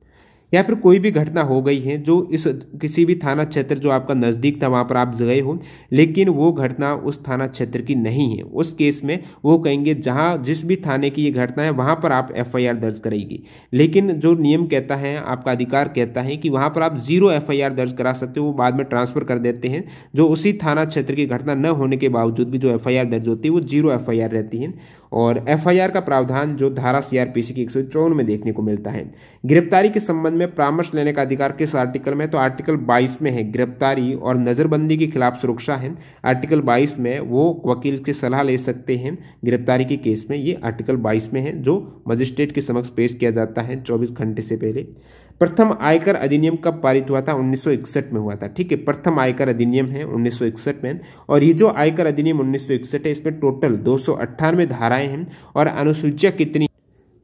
या फिर कोई भी घटना हो गई है जो इस किसी भी थाना क्षेत्र जो आपका नज़दीक था वहाँ पर आप गए हो लेकिन वो घटना उस थाना क्षेत्र की नहीं है उस केस में वो कहेंगे जहाँ जिस भी थाने की ये घटना है वहाँ पर आप एफआईआर दर्ज करेगी लेकिन जो नियम कहता है आपका अधिकार कहता है कि वहाँ पर आप जीरो एफ दर्ज करा सकते हो वो बाद में ट्रांसफ़र कर देते हैं जो उसी थाना क्षेत्र की घटना न होने के बावजूद भी जो एफ दर्ज होती है वो जीरो एफ रहती है और एफआईआर का प्रावधान जो धारा सीआरपीसी की एक में देखने को मिलता है गिरफ्तारी के संबंध में परामर्श लेने का अधिकार किस आर्टिकल में तो आर्टिकल 22 में है गिरफ्तारी और नज़रबंदी के खिलाफ सुरक्षा है आर्टिकल 22 में वो वकील की सलाह ले सकते हैं गिरफ्तारी के केस में ये आर्टिकल 22 में है जो मजिस्ट्रेट के समक्ष पेश किया जाता है चौबीस घंटे से पहले प्रथम आयकर अधिनियम कब पारित हुआ था 1961 में हुआ था ठीक है प्रथम आयकर अधिनियम है 1961 में और ये जो आयकर अधिनियम 1961 है इसमें टोटल दो सौ धाराएं हैं और अनुसूचिया कितनी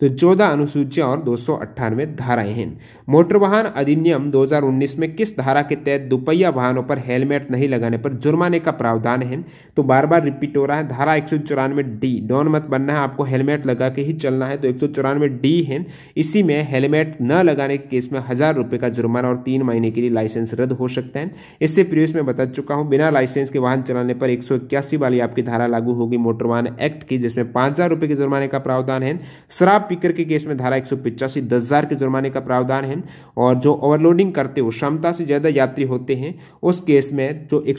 तो चौदह अनुसूचिया और दो सौ धाराएं हैं मोटर वाहन अधिनियम 2019 में किस धारा के तहत दुपहिया वाहनों पर हेलमेट नहीं लगाने पर जुर्माने का प्रावधान है तो बार बार रिपीट हो रहा है धारा एक डी डॉन मत बनना है आपको हेलमेट लगा के ही चलना है तो एक डी है इसी में हेलमेट न लगाने के केस में हज़ार रुपये का जुर्माना और तीन महीने के लिए लाइसेंस रद्द हो सकता है इससे प्रीवियस में बता चुका हूँ बिना लाइसेंस के वाहन चलाने पर एक वाली आपकी धारा लागू होगी मोटर वाहन एक्ट की जिसमें पाँच हज़ार रुपये के जुर्माने का प्रावधान है शराब पीकर के केस में धारा एक सौ के जुर्माने का प्रावधान है और जो ओवरलोडिंग करते हो क्षमता से ज़्यादा यात्री होते हैं उस केस में जो एक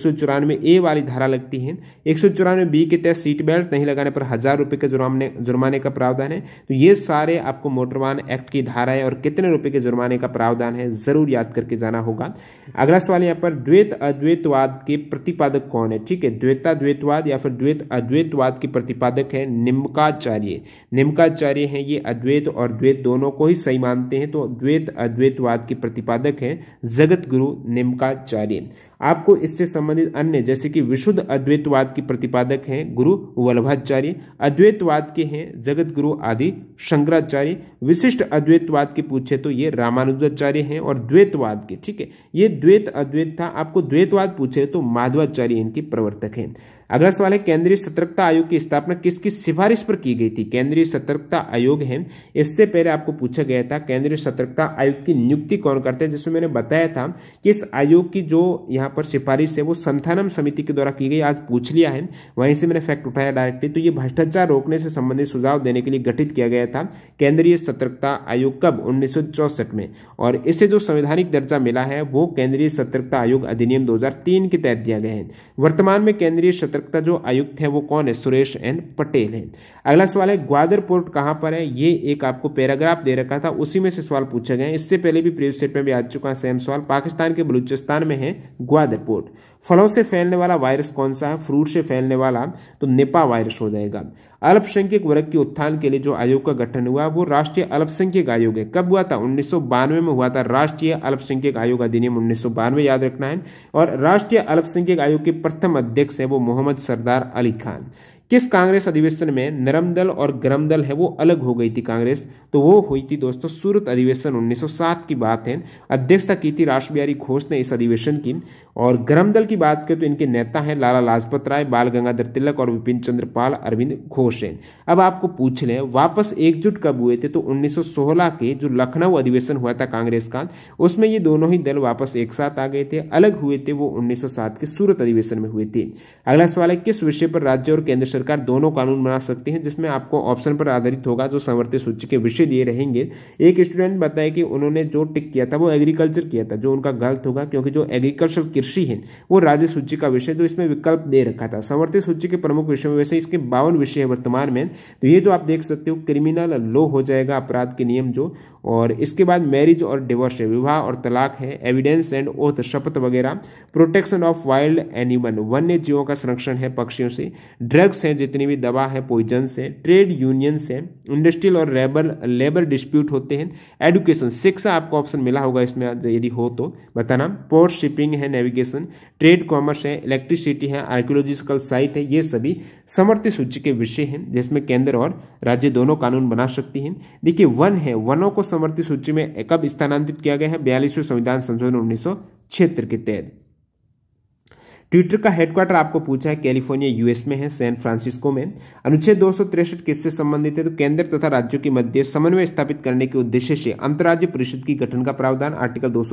ए वाली धारा लगती है एक बी के तहत सीट बेल्ट नहीं लगाने पर हज़ार रुपये के जुर्माने जुर्माने का प्रावधान है तो ये सारे आपको मोटर वाहन एक्ट की धाराएं और कितने रुपये के जुर्माने का प्रावधान है ज़रूर याद करके जाना होगा अगला सवाल यहाँ पर द्वैत अद्वैतवाद के प्रतिपादक कौन है ठीक है द्वैता द्वैतवाद या फिर द्वैत अद्वैतवाद के प्रतिपादक है निम्काचार्य निम्काचार्य हैं ये अद्वैत और द्वैत दोनों को ही सही मानते हैं तो द्वैत अद्वैतवाद के प्रतिपादक हैं जगत गुरु निम्काचार्य आपको इससे संबंधित अन्य जैसे कि विशुद्ध अद्वैतवाद के प्रतिपादक हैं गुरु वल्लभाचार्य अद्वैतवाद के हैं जगत गुरु आदि शंकराचार्य विशिष्ट अद्वैतवाद के पूछे तो ये रामानुजाचार्य हैं और द्वैतवाद के ठीक है ये द्वैत अद्वैत था आपको द्वैतवाद पूछे तो माधवाचार्य इनके प्रवर्तक हैं अगला सवाल है केंद्रीय सतर्कता आयोग की स्थापना किसकी सिफारिश पर की गई थी केंद्रीय सतर्कता आयोग है इससे पहले आपको पूछा गया था केंद्रीय सतर्कता आयोग की नियुक्ति कौन करते हैं जिसमें मैंने बताया था कि इस आयोग की जो यहाँ पर सिफारिश है वो संथानम समिति के द्वारा की गई आज पूछ लिया है वहीं से मैंने फैक्ट उठाया डायरेक्टली तो ये भ्रष्टाचार रोकने से संबंधित सुझाव देने के लिए गठित किया गया था केंद्रीय सतर्कता आयोग कब उन्नीस में और इसे जो संवैधानिक दर्जा मिला है वो केंद्रीय सतर्कता आयोग अधिनियम दो के तहत दिया गया है वर्तमान में केंद्रीय सतर्क का जो आयुक्त है वो कौन है सुरेश एन पटेल है अगला सवाल है ग्वादर पोर्ट कहाँ पर है ये एक आपको पैराग्राफ दे रखा था उसी में से सवाल पूछा गया इससे पहले भी प्रीवियस में भी आ चुका सेम सवाल पाकिस्तान के बलूचिस्तान में है ग्वादर पोर्ट फलों से फैलने वाला वायरस कौन सा है फ्रूट से फैलने वाला तो निपा वायरस हो जाएगा अल्पसंख्यक वर्ग के उत्थान के लिए जो आयोग का गठन हुआ वो राष्ट्रीय अल्पसंख्यक आयोग है कब हुआ था उन्नीस में हुआ था राष्ट्रीय अल्पसंख्यक आयोग अधिनियम उन्नीस याद रखना है और राष्ट्रीय अल्पसंख्यक आयोग के प्रथम अध्यक्ष है वो मोहम्मद सरदार अली खान किस कांग्रेस अधिवेशन में नरम दल और गरम दल है वो अलग हो गई थी कांग्रेस तो वो हुई थी दोस्तों सूरत अधिवेशन 1907 की बात है अध्यक्षता की थी राष्ट्र बिहारी घोष ने इस अधिवेशन की और गर्म दल की बात करें तो इनके नेता हैं लाला लाजपत राय बाल गंगाधर तिलक और विपिन चंद्र पाल अरविंद घोष हैं अब आपको पूछ लें वापस एकजुट कब हुए थे तो 1916 के जो लखनऊ अधिवेशन हुआ था कांग्रेस का उसमें ये दोनों ही दल वापस एक साथ आ गए थे अलग हुए थे वो 1907 के सूरत अधिवेशन में हुए थे अगला सवाल है किस विषय पर राज्य और केंद्र सरकार दोनों कानून बना सकते हैं जिसमें आपको ऑप्शन पर आधारित होगा जो संवर्तित सूची के विषय दिए रहेंगे एक स्टूडेंट बताया कि उन्होंने जो टिक किया था वो एग्रीकल्चर किया था जो उनका गलत होगा क्योंकि जो एग्रीकल्चर कृषिहीन वो राज्य सूची का विषय जो इसमें विकल्प दे रखा था समर्थित सूची के प्रमुख विषय में वैसे इसके बावन विषय है वर्तमान में तो ये जो आप देख सकते हो क्रिमिनल लो हो जाएगा अपराध के नियम जो और इसके बाद मैरिज और डिवोर्स है विवाह और तलाक है एविडेंस एंड ओथ शपथ वगैरह प्रोटेक्शन ऑफ वाइल्ड एनिमल वन्य जीवों का संरक्षण है पक्षियों से ड्रग्स हैं जितनी भी दवा है पॉइजन्स है ट्रेड यूनियंस हैं इंडस्ट्रियल और लेबर लेबर डिस्प्यूट होते हैं एडुकेशन शिक्षा आपको ऑप्शन मिला होगा इसमें यदि हो तो बताना पोर्ट शिपिंग है नेविगेशन ट्रेड कॉमर्स है इलेक्ट्रिसिटी है आर्कियोलॉजिकल साइट है ये सभी समर्थित सूची के विषय हैं जिसमें केंद्र और राज्य दोनों कानून बना सकती हैं देखिए वन है वनों को समवर्ती सूची में कब स्थानांतरित किया गया है बयालीसवें संविधान संशोधन उन्नीस के तहत ट्विटर का हेडक्वार्टर आपको पूछा है कैलिफोर्निया यूएस में है सैन फ्रांसिस्को में अनुच्छेद दो किससे संबंधित है तो केंद्र तथा राज्यों के मध्य समन्वय स्थापित करने के उद्देश्य से अंतर्राज्य परिषद की गठन का प्रावधान आर्टिकल दो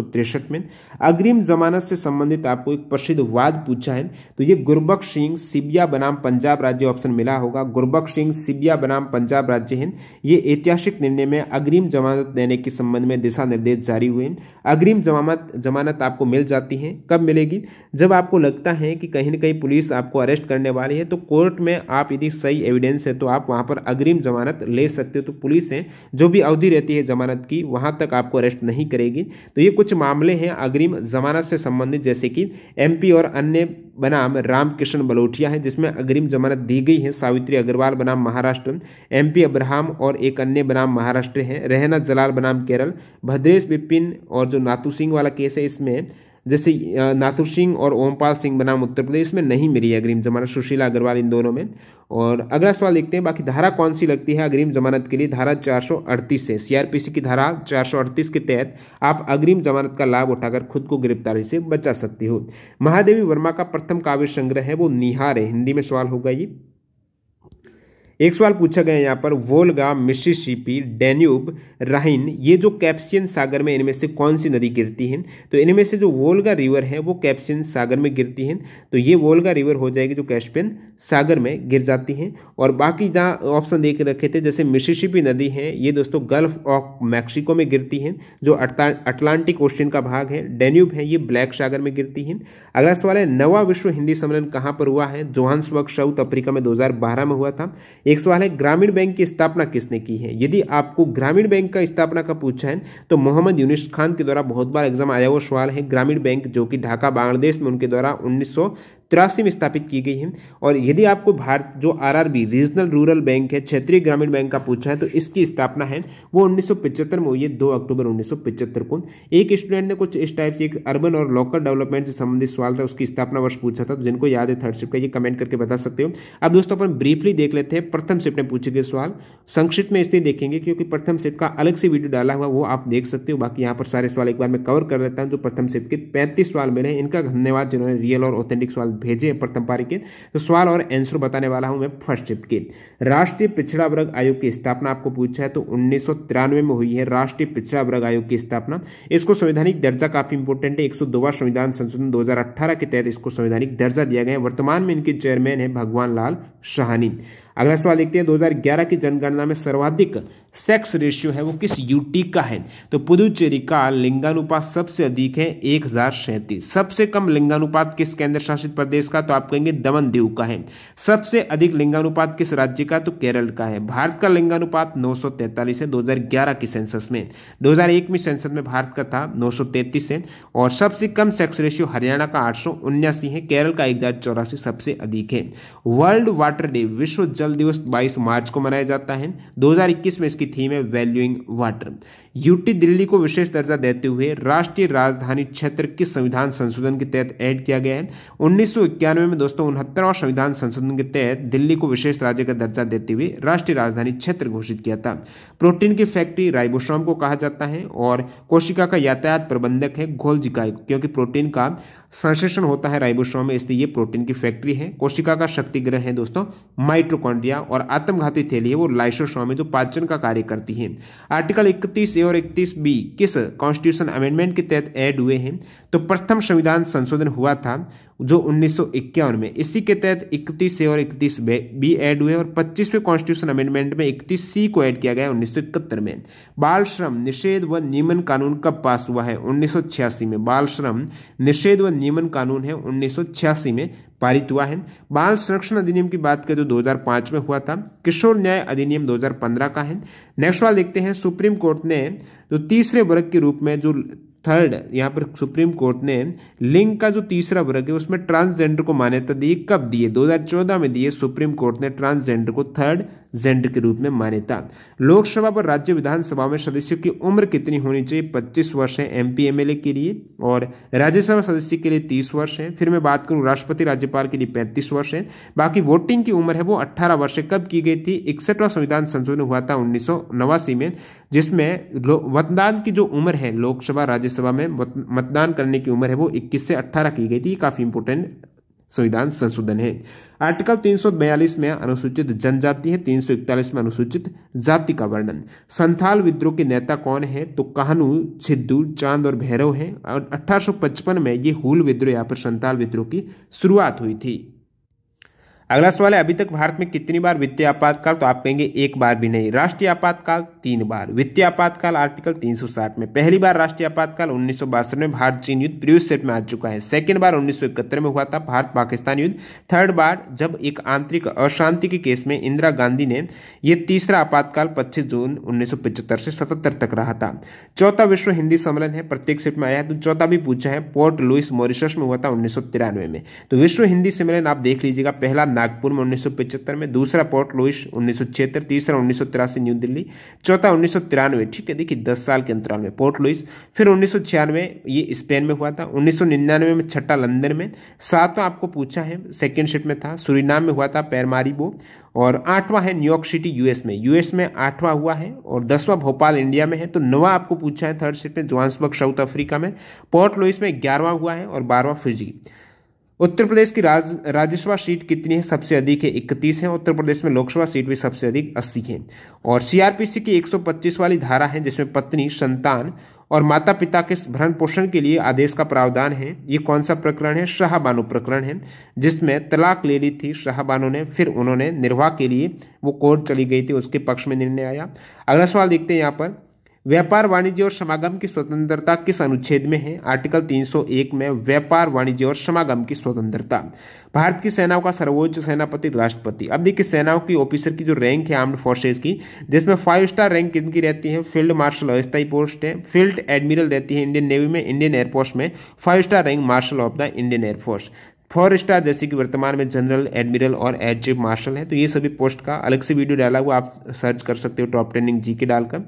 में अग्रिम जमानत से संबंधित आपको एक प्रसिद्ध वाद पूछा है तो ये गुरबक सिंह सिबिया बनाम पंजाब राज्य ऑप्शन मिला होगा गुरबक सिंह सिबिया बनाम पंजाब राज्य है ये ऐतिहासिक निर्णय में अग्रिम जमानत देने के संबंध में दिशा निर्देश जारी हुए अग्रिम जमानत जमानत आपको मिल जाती है कब मिलेगी जब आपको लगता लगता है कि कहीं ना कहीं पुलिस आपको अरेस्ट करने वाली है तो कोर्ट में आप यदि सही एविडेंस है तो आप वहाँ पर अग्रिम जमानत ले सकते हो तो पुलिस है जो भी अवधि रहती है जमानत की वहाँ तक आपको अरेस्ट नहीं करेगी तो ये कुछ मामले हैं अग्रिम जमानत से संबंधित जैसे कि एम और अन्य बनाम रामकृष्ण बलोठिया है जिसमें अग्रिम जमानत दी गई है सावित्री अग्रवाल बनाम महाराष्ट्र एमपी अब्राहम और एक अन्य बनाम महाराष्ट्र है रहना जलाल बनाम केरल भद्रेश विपिन और जो नातू सिंह वाला केस है इसमें जैसे नाथुर सिंह और ओमपाल सिंह बनाम उत्तर प्रदेश में नहीं मिली है अग्रिम जमानत सुशीला अग्रवाल इन दोनों में और अगला सवाल देखते हैं बाकी धारा कौन सी लगती है अग्रिम जमानत के लिए धारा 438 है सीआरपीसी की धारा 438 के तहत आप अग्रिम जमानत का लाभ उठाकर खुद को गिरफ्तारी से बचा सकती हो महादेवी वर्मा का प्रथम काव्य संग्रह है वो निहार है हिंदी में सवाल होगा ये एक सवाल पूछा गया यहाँ पर वोलगा मिशिशिपी डेन्यूब राइन ये जो कैप्सियन सागर में इनमें से कौन सी नदी गिरती है तो इनमें से जो वोलगा रिवर है वो कैप्सियन सागर में गिरती है तो ये वोलगा रिवर हो जाएगी जो कैप्सियन सागर में गिर जाती है और बाकी जहाँ ऑप्शन देख रखे थे जैसे मिशिशिपी नदी है ये दोस्तों गल्फ ऑफ मैक्सिको में गिरती है जो अटलांटिक ओशन का भाग है डेन्यूब है ये ब्लैक सागर में गिरती है अगला सवाल है नवा विश्व हिंदी सम्मेलन कहाँ पर हुआ है जोहान्सबर्ग साउथ अफ्रीका में दो में हुआ था एक सवाल है ग्रामीण बैंक की स्थापना किसने की है यदि आपको ग्रामीण बैंक का स्थापना का पूछा है तो मोहम्मद यूनिश खान के द्वारा बहुत बार एग्जाम आया हुआ सवाल है ग्रामीण बैंक जो कि ढाका बांग्लादेश में उनके द्वारा उन्नीस तिरासी में स्थापित की गई है और यदि आपको भारत जो आरआरबी रीजनल रूरल बैंक है क्षेत्रीय ग्रामीण बैंक का पूछा है तो इसकी स्थापना है वो उन्नीस में हुई है दो अक्टूबर उन्नीस को एक स्टूडेंट ने कुछ इस टाइप से एक अर्बन और लोकल डेवलपमेंट से संबंधित सवाल था उसकी स्थापना वर्ष पूछा था तो जिनको याद है थर्ड शिफ्ट का ये कमेंट करके बता सकते हो अब दोस्तों अपन ब्रीफली देख लेते हैं प्रथम शिफ्ट में पूछे गए सवाल संक्षिप्त में इसलिए देखेंगे क्योंकि प्रथम शिफ्ट का अलग से वीडियो डाला हुआ वो आप देख सकते हो बाकी यहाँ पर सारे सवाल एक बार मैं कवर कर लेता हूँ जो प्रथम शिफ्ट के पैंतीस सवाल मिले इनका धन्यवाद जिन्होंने रियल और ऑथेंटिक सवाल भेजे हैं प्रथम पारी के तो सवाल और आंसर बताने वाला हूं मैं फर्स्ट शिफ्ट के राष्ट्रीय पिछड़ा वर्ग आयोग की स्थापना आपको पूछा है तो उन्नीस में हुई है राष्ट्रीय पिछड़ा वर्ग आयोग की स्थापना इसको संवैधानिक दर्जा काफी इंपोर्टेंट है एक संविधान संशोधन दो के तहत इसको संवैधानिक दर्जा दिया गया है वर्तमान में इनके चेयरमैन है भगवान लाल शाहनी अगला सवाल देखते हैं 2011 की जनगणना में सर्वाधिक सेक्स रेशियो है वो किस यूटी का है तो पुदुचेरी का लिंगानुपात सबसे अधिक है एक हजार सैंतीस सबसे कम लिंगानुपात किस केंद्र शासित प्रदेश का तो आप कहेंगे दमन दीव का है सबसे अधिक लिंगानुपात किस राज्य का तो केरल का है भारत का लिंगानुपात तैतालीस है 2011 की सेंसस में 2001 में सेंसस में भारत का था तैतीस है और सबसे कम सेक्स रेशियो हरियाणा का आठ है केरल का एक सबसे अधिक है वर्ल्ड वाटर डे विश्व जल दिवस बाईस मार्च को मनाया जाता है दो में इसकी थीम है वैल्यूइंग वाटर यूटी दिल्ली को विशेष दर्जा देते हुए राष्ट्रीय राजधानी क्षेत्र किस संविधान संशोधन के तहत ऐड किया गया है उन्नीस में दोस्तों उनहत्तरवां संविधान संशोधन के तहत दिल्ली को विशेष राज्य का दर्जा देते हुए राष्ट्रीय राजधानी क्षेत्र घोषित किया था प्रोटीन की फैक्ट्री राइबोसोम को कहा जाता है और कोशिका का यातायात प्रबंधक है घोलजिकाई क्योंकि प्रोटीन का संश्लेषण होता है राइबोसोम में इसलिए ये प्रोटीन की फैक्ट्री है कोशिका का शक्तिग्रह है दोस्तों माइट्रोकॉन्ड्रिया और आत्मघाती थैली है वो लाइसोसोम है जो पाचन का कार्य करती है आर्टिकल इकतीस ए और इकतीस बी किस कॉन्स्टिट्यूशन अमेंडमेंट के तहत ऐड हुए हैं तो प्रथम संविधान संशोधन हुआ था जो उन्नीस में इसी के तहत इकतीस से और इकतीस बी एड हुए और पच्चीसवें कॉन्स्टिट्यूशन अमेंडमेंट में इकतीस सी को ऐड किया गया उन्नीस में बाल श्रम निषेध व नियमन कानून कब पास हुआ है उन्नीस में बाल श्रम निषेध व नियमन कानून है उन्नीस में पारित हुआ है बाल संरक्षण अधिनियम की बात करें तो 2005 में हुआ था किशोर न्याय अधिनियम 2015 का है नेक्स्ट वाला देखते हैं सुप्रीम कोर्ट ने जो तीसरे वर्ग के रूप में जो थर्ड यहाँ पर सुप्रीम कोर्ट ने लिंग का जो तीसरा वर्ग है उसमें ट्रांसजेंडर को मान्यता दी कब दिए 2014 में दिए सुप्रीम कोर्ट ने ट्रांसजेंडर को थर्ड जेंड के रूप में मान्यता लोकसभा और राज्य विधानसभा में सदस्यों की उम्र कितनी होनी चाहिए 25 वर्ष है एम पी के लिए और राज्यसभा सदस्य के लिए 30 वर्ष है फिर मैं बात करूँ राष्ट्रपति राज्यपाल के लिए 35 वर्ष है बाकी वोटिंग की उम्र है वो 18 वर्ष कब की गई थी इकसठवां संविधान संशोधन हुआ था उन्नीस में जिसमें मतदान की जो उम्र है लोकसभा राज्यसभा में मतदान करने की उम्र है वो इक्कीस से अट्ठारह की गई थी काफ़ी इंपोर्टेंट संविधान संशोधन है आर्टिकल 342 में अनुसूचित जनजाति है 341 में अनुसूचित जाति का वर्णन संथाल विद्रोह के नेता कौन है तो कहनू छिद्दू चांद और भैरव हैं और 1855 में ये हुल विद्रोह यहाँ पर संथाल विद्रोह की शुरुआत हुई थी अगला सवाल है अभी तक भारत में कितनी बार वित्तीय आपातकाल तो आप कहेंगे एक बार भी नहीं राष्ट्रीय आपातकाल तीन बार वित्तीय आपातकाल आर्टिकल 360 में पहली बार राष्ट्रीय आपातकाल उन्नीस में भारत चीन युद्ध प्रियूष सेट में आ चुका है सेकंड बार उन्नीस में हुआ था भारत पाकिस्तान युद्ध थर्ड बार जब एक आंतरिक अशांति के केस में इंदिरा गांधी ने यह तीसरा आपातकाल पच्चीस जून उन्नीस से सतहत्तर तक रहा था चौथा विश्व हिंदी सम्मेलन है प्रत्येक सेट में आया है तो चौथा भी पूछा है पोर्ट लुइस मॉरिशस में हुआ था उन्नीस में तो विश्व हिंदी सम्मेलन आप देख लीजिएगा पहला नागपुर में उन्नीस में दूसरा पोर्ट लुइस उन्नीस तीसरा उन्नीस न्यू दिल्ली चौथा उन्नीस ठीक है देखिए दस साल के अंतराल में पोर्ट लुइस फिर उन्नीस ये स्पेन में हुआ था उन्नीस में छठा लंदन में सातवां आपको पूछा है सेकेंड शिफ्ट में था सूरीनाम में हुआ था पैरमारीबो और आठवां है न्यूयॉर्क सिटी यूएस में यूएस में आठवां हुआ है और दसवां भोपाल इंडिया में है तो नवा आपको पूछा है थर्ड शिफ्ट में जोहान्सबर्ग साउथ अफ्रीका में पोर्ट लुइस में ग्यारहवां हुआ है और बारहवां फिजी उत्तर प्रदेश की राज राज्यसभा सीट कितनी है सबसे अधिक है इकतीस है उत्तर प्रदेश में लोकसभा सीट भी सबसे अधिक अस्सी है और सीआरपीसी की पच्चीस वाली धारा है जिसमें पत्नी संतान और माता पिता के भरण पोषण के लिए आदेश का प्रावधान है ये कौन सा प्रकरण है शाहबानो प्रकरण है जिसमें तलाक ले ली थी शाहबानो ने फिर उन्होंने निर्वाह के लिए वो कोर्ट चली गई थी उसके पक्ष में निर्णय आया अगला सवाल देखते हैं यहाँ पर व्यापार वाणिज्य और समागम की स्वतंत्रता किस अनुच्छेद में है आर्टिकल 301 में व्यापार वाणिज्य और समागम की स्वतंत्रता भारत की सेनाओं का सर्वोच्च सेनापति राष्ट्रपति अब देखिए सेनाओं की ऑफिसर की जो रैंक है आर्म्ड फोर्सेज की जिसमें फाइव स्टार रैंक किनकी रहती है फील्ड मार्शल अस्थायी पोस्ट है फील्ड एडमिरल रहती है इंडियन नेवी में इंडियन एयरफोर्स में five star rank marshal of the Indian air force four star जैसे कि वर्तमान में जनरल एडमिरल और एयर चीफ मार्शल है तो ये सभी पोस्ट का अलग से वीडियो डाला हुआ आप सर्च कर सकते हो टॉप ट्रेनिंग जी के डालकर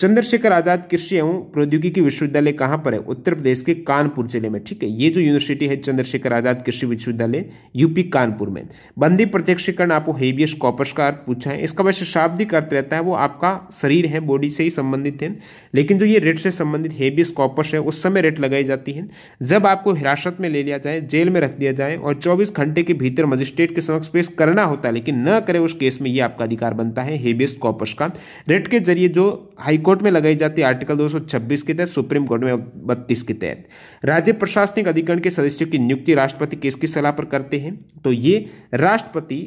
चंद्रशेखर आजाद कृषि एवं प्रौद्योगिकी विश्वविद्यालय कहाँ पर है उत्तर प्रदेश के कानपुर जिले में ठीक है ये जो यूनिवर्सिटी है चंद्रशेखर आजाद कृषि विश्वविद्यालय यूपी कानपुर में बंदी प्रत्यक्षीकरण आपको हेबियस कॉपर्स का अर्थ पूछा है इसका वैसे शाब्दिक अर्थ रहता है वो आपका शरीर है बॉडी से ही संबंधित है लेकिन जो ये रेट से संबंधित हेबियस कॉपर्स है उस समय रेट लगाई जाती है जब आपको हिरासत में ले लिया जाए जेल में रख दिया जाए और चौबीस घंटे के भीतर मजिस्ट्रेट के समक्ष पेश करना होता है लेकिन न करे उस केस में ये आपका अधिकार बनता है हेबियस कॉपर्स का रेट के जरिए जो हाईकोर्ट कोर्ट में लगाई जाती है आर्टिकल 226 के तहत सुप्रीम कोर्ट में 32 के तहत राज्य प्रशासनिक अधिकरण के सदस्यों की नियुक्ति राष्ट्रपति किसकी सलाह पर करते हैं तो ये राष्ट्रपति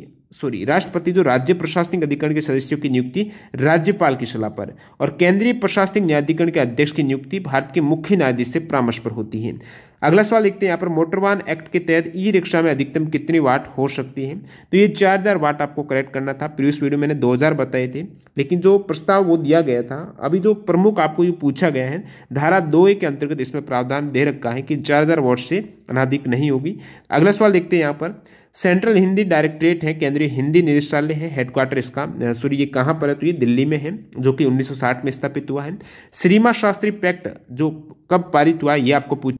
सॉरी राष्ट्रपति जो राज्य प्रशासनिक अधिकरण के सदस्यों की नियुक्ति राज्यपाल की सलाह पर और केंद्रीय प्रशासनिक न्यायाधिकरण के अध्यक्ष की नियुक्ति भारत के मुख्य न्यायाधीश से परामर्श पर होती है अगला सवाल देखते हैं यहाँ पर मोटर वाहन एक्ट के तहत ई रिक्शा में अधिकतम कितनी वाट हो सकती है तो ये चार हज़ार वाट आपको करेक्ट करना था प्रीवियस वीडियो मैंने दो हज़ार बताए थे लेकिन जो प्रस्ताव वो दिया गया था अभी जो प्रमुख आपको ये पूछा गया है धारा दो ए के अंतर्गत इसमें प्रावधान दे रखा है कि चार हज़ार वाट से अनाधिक नहीं होगी अगला सवाल देखते हैं यहाँ पर सेंट्रल हिंदी डायरेक्टरेट है केंद्रीय हिंदी निदेशालय है हेडक्वार्टर इसका सॉरी ये कहाँ पर है तो ये दिल्ली में है जो कि 1960 में स्थापित हुआ है श्रीमा शास्त्री पैक्ट जो कब पारित हुआ ये आपको पूछ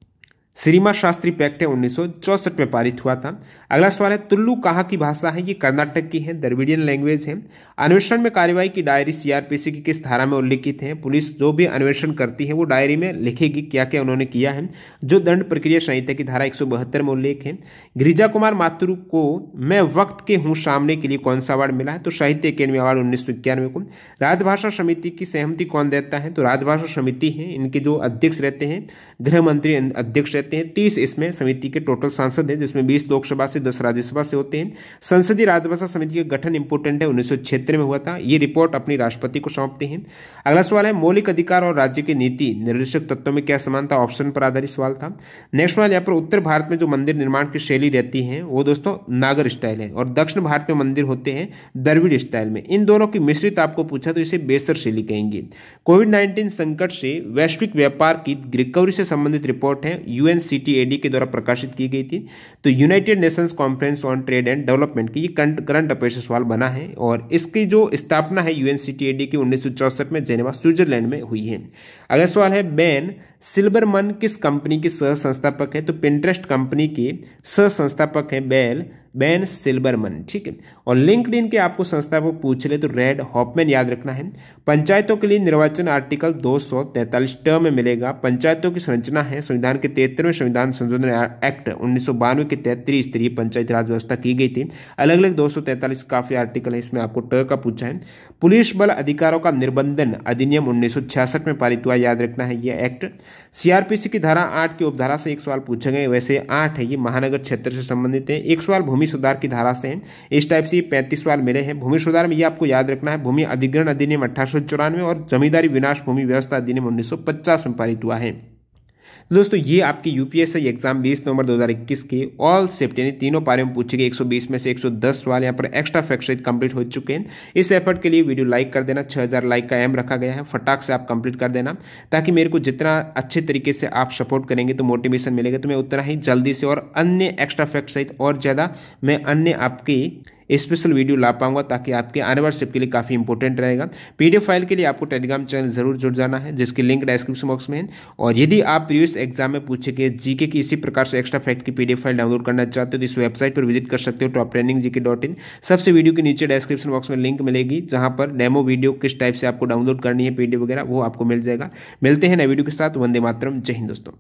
श्रीमा शास्त्री पैक्ट है उन्नीस में पारित हुआ था अगला सवाल है तुल्लू कहाँ की भाषा है ये कर्नाटक की है द्रविडियन लैंग्वेज है अन्वेषण में कार्यवाही की डायरी सीआरपीसी की किस धारा में उल्लिखित है पुलिस जो भी अन्वेषण करती है वो डायरी में लिखेगी क्या क्या उन्होंने किया है जो दंड प्रक्रिया संहिता की धारा एक में उल्लेख है गिरिजा कुमार माथुर को मैं वक्त के हूँ सामने के लिए कौन सा अवार्ड मिला है तो साहित्य अकेडमी अवार्ड उन्नीस को राजभाषा समिति की सहमति कौन देता है तो राजभाषा समिति है इनके जो अध्यक्ष रहते हैं गृह मंत्री अध्यक्ष रहते हैं तीस इसमें समिति के टोटल सांसद हैं जिसमें बीस लोकसभा से दस राज्यसभा से होते हैं संसदीय राजभाषा समिति का गठन इंपोर्टेंट है उन्नीस में हुआ था ये रिपोर्ट अपनी राष्ट्रपति को सौंपते हैं अगला सवाल है मौलिक अधिकार और राज्य की नीति निर्देशक तत्वों में क्या समानता ऑप्शन पर आधारित सवाल था नेक्स्ट सवाल यहाँ पर उत्तर भारत में जो मंदिर निर्माण की शैली रहती है वो दोस्तों नागर स्टाइल है और दक्षिण भारत में मंदिर होते हैं द्रविड़ स्टाइल में इन दोनों की मिश्रित आपको पूछा तो इसे बेसर शैली कहेंगे कोविड नाइन्टीन संकट से वैश्विक व्यापार की रिकवरी से संबंधित रिपोर्ट है यूएन यूएन सी के द्वारा प्रकाशित की गई थी तो United Nations conference on trade and development की ये करंट अफेयर सवाल बना है और इसकी जो स्थापना है यूएन सी की उन्नीस में जेनेवा स्विट्जरलैंड में हुई है अगला सवाल है बैन सिल्बरमन किस कंपनी के सह संस्थापक है तो पिंट्रेस्ट कंपनी के सह संस्थापक है बेल बैन सिल्बरमन ठीक है और लिंकड के आपको संस्थापक पूछ ले तो रेड हॉपमैन याद रखना है पंचायतों के लिए निर्वाचन आर्टिकल 243 ट में मिलेगा पंचायतों की संरचना है संविधान के तेहत्तरवें संविधान संशोधन एक्ट उन्नीस के तहत त्रिस्तरीय पंचायत राज व्यवस्था की गई थी अलग अलग दो काफी आर्टिकल है इसमें आपको ट का पूछा है पुलिस बल अधिकारों का निर्बंधन अधिनियम उन्नीस में पारित हुआ होगा याद रखना है ये एक्ट सीआरपीसी की धारा आठ की उपधारा से एक सवाल पूछे गए वैसे आठ है ये महानगर क्षेत्र से संबंधित है एक सवाल भूमि सुधार की धारा से है इस टाइप से पैंतीस सवाल मिले हैं भूमि सुधार में ये आपको याद रखना है भूमि अधिग्रहण अधिनियम अठारह और जमींदारी विनाश भूमि व्यवस्था अधिनियम उन्नीस में पारित हुआ है दोस्तों ये आपके U P S I exam बीस नवंबर 2021 के ऑल सेफ्ट यानी तीनों पारे में पूछे गए 120 में से 110 सवाल यहाँ पर एक्स्ट्रा फैक्ट सहित कंप्लीट हो चुके हैं इस एफर्ट के लिए वीडियो लाइक कर देना 6000 लाइक का एम रखा गया है फटाक से आप कंप्लीट कर देना ताकि मेरे को जितना अच्छे तरीके से आप सपोर्ट करेंगे तो मोटिवेशन मिलेगा तो मैं उतना ही जल्दी से और अन्य एक्स्ट्रा फैक्ट सहित और ज़्यादा मैं अन्य आपकी स्पेशल वीडियो ला पाऊंगा ताकि आपके आने वाले शिप के लिए काफ़ी इंपॉर्टेंट रहेगा पीडीएफ फाइल के लिए आपको टेलीग्राम चैनल जरूर जुड़ जाना है जिसकी लिंक डिस्क्रिप्शन बॉक्स में है और यदि आप प्रीवियस एग्जाम में पूछे गए जीके की इसी प्रकार से एक्स्ट्रा फैक्ट की पीडीएफ फाइल डाउनलोड करना चाहते हो तो इस वेबसाइट पर विजिट कर सकते हो top training G dot in सबसे वीडियो के नीचे डिस्क्रिप्शन बॉक्स में लिंक मिलेगी जहां पर डेमो वीडियो किस टाइप से आपको डाउनलोड करनी है पीडीएफ वगैरह वो आपको मिल जाएगा मिलते हैं नए वीडियो के साथ वंदे मातरम जय हिंद दोस्तों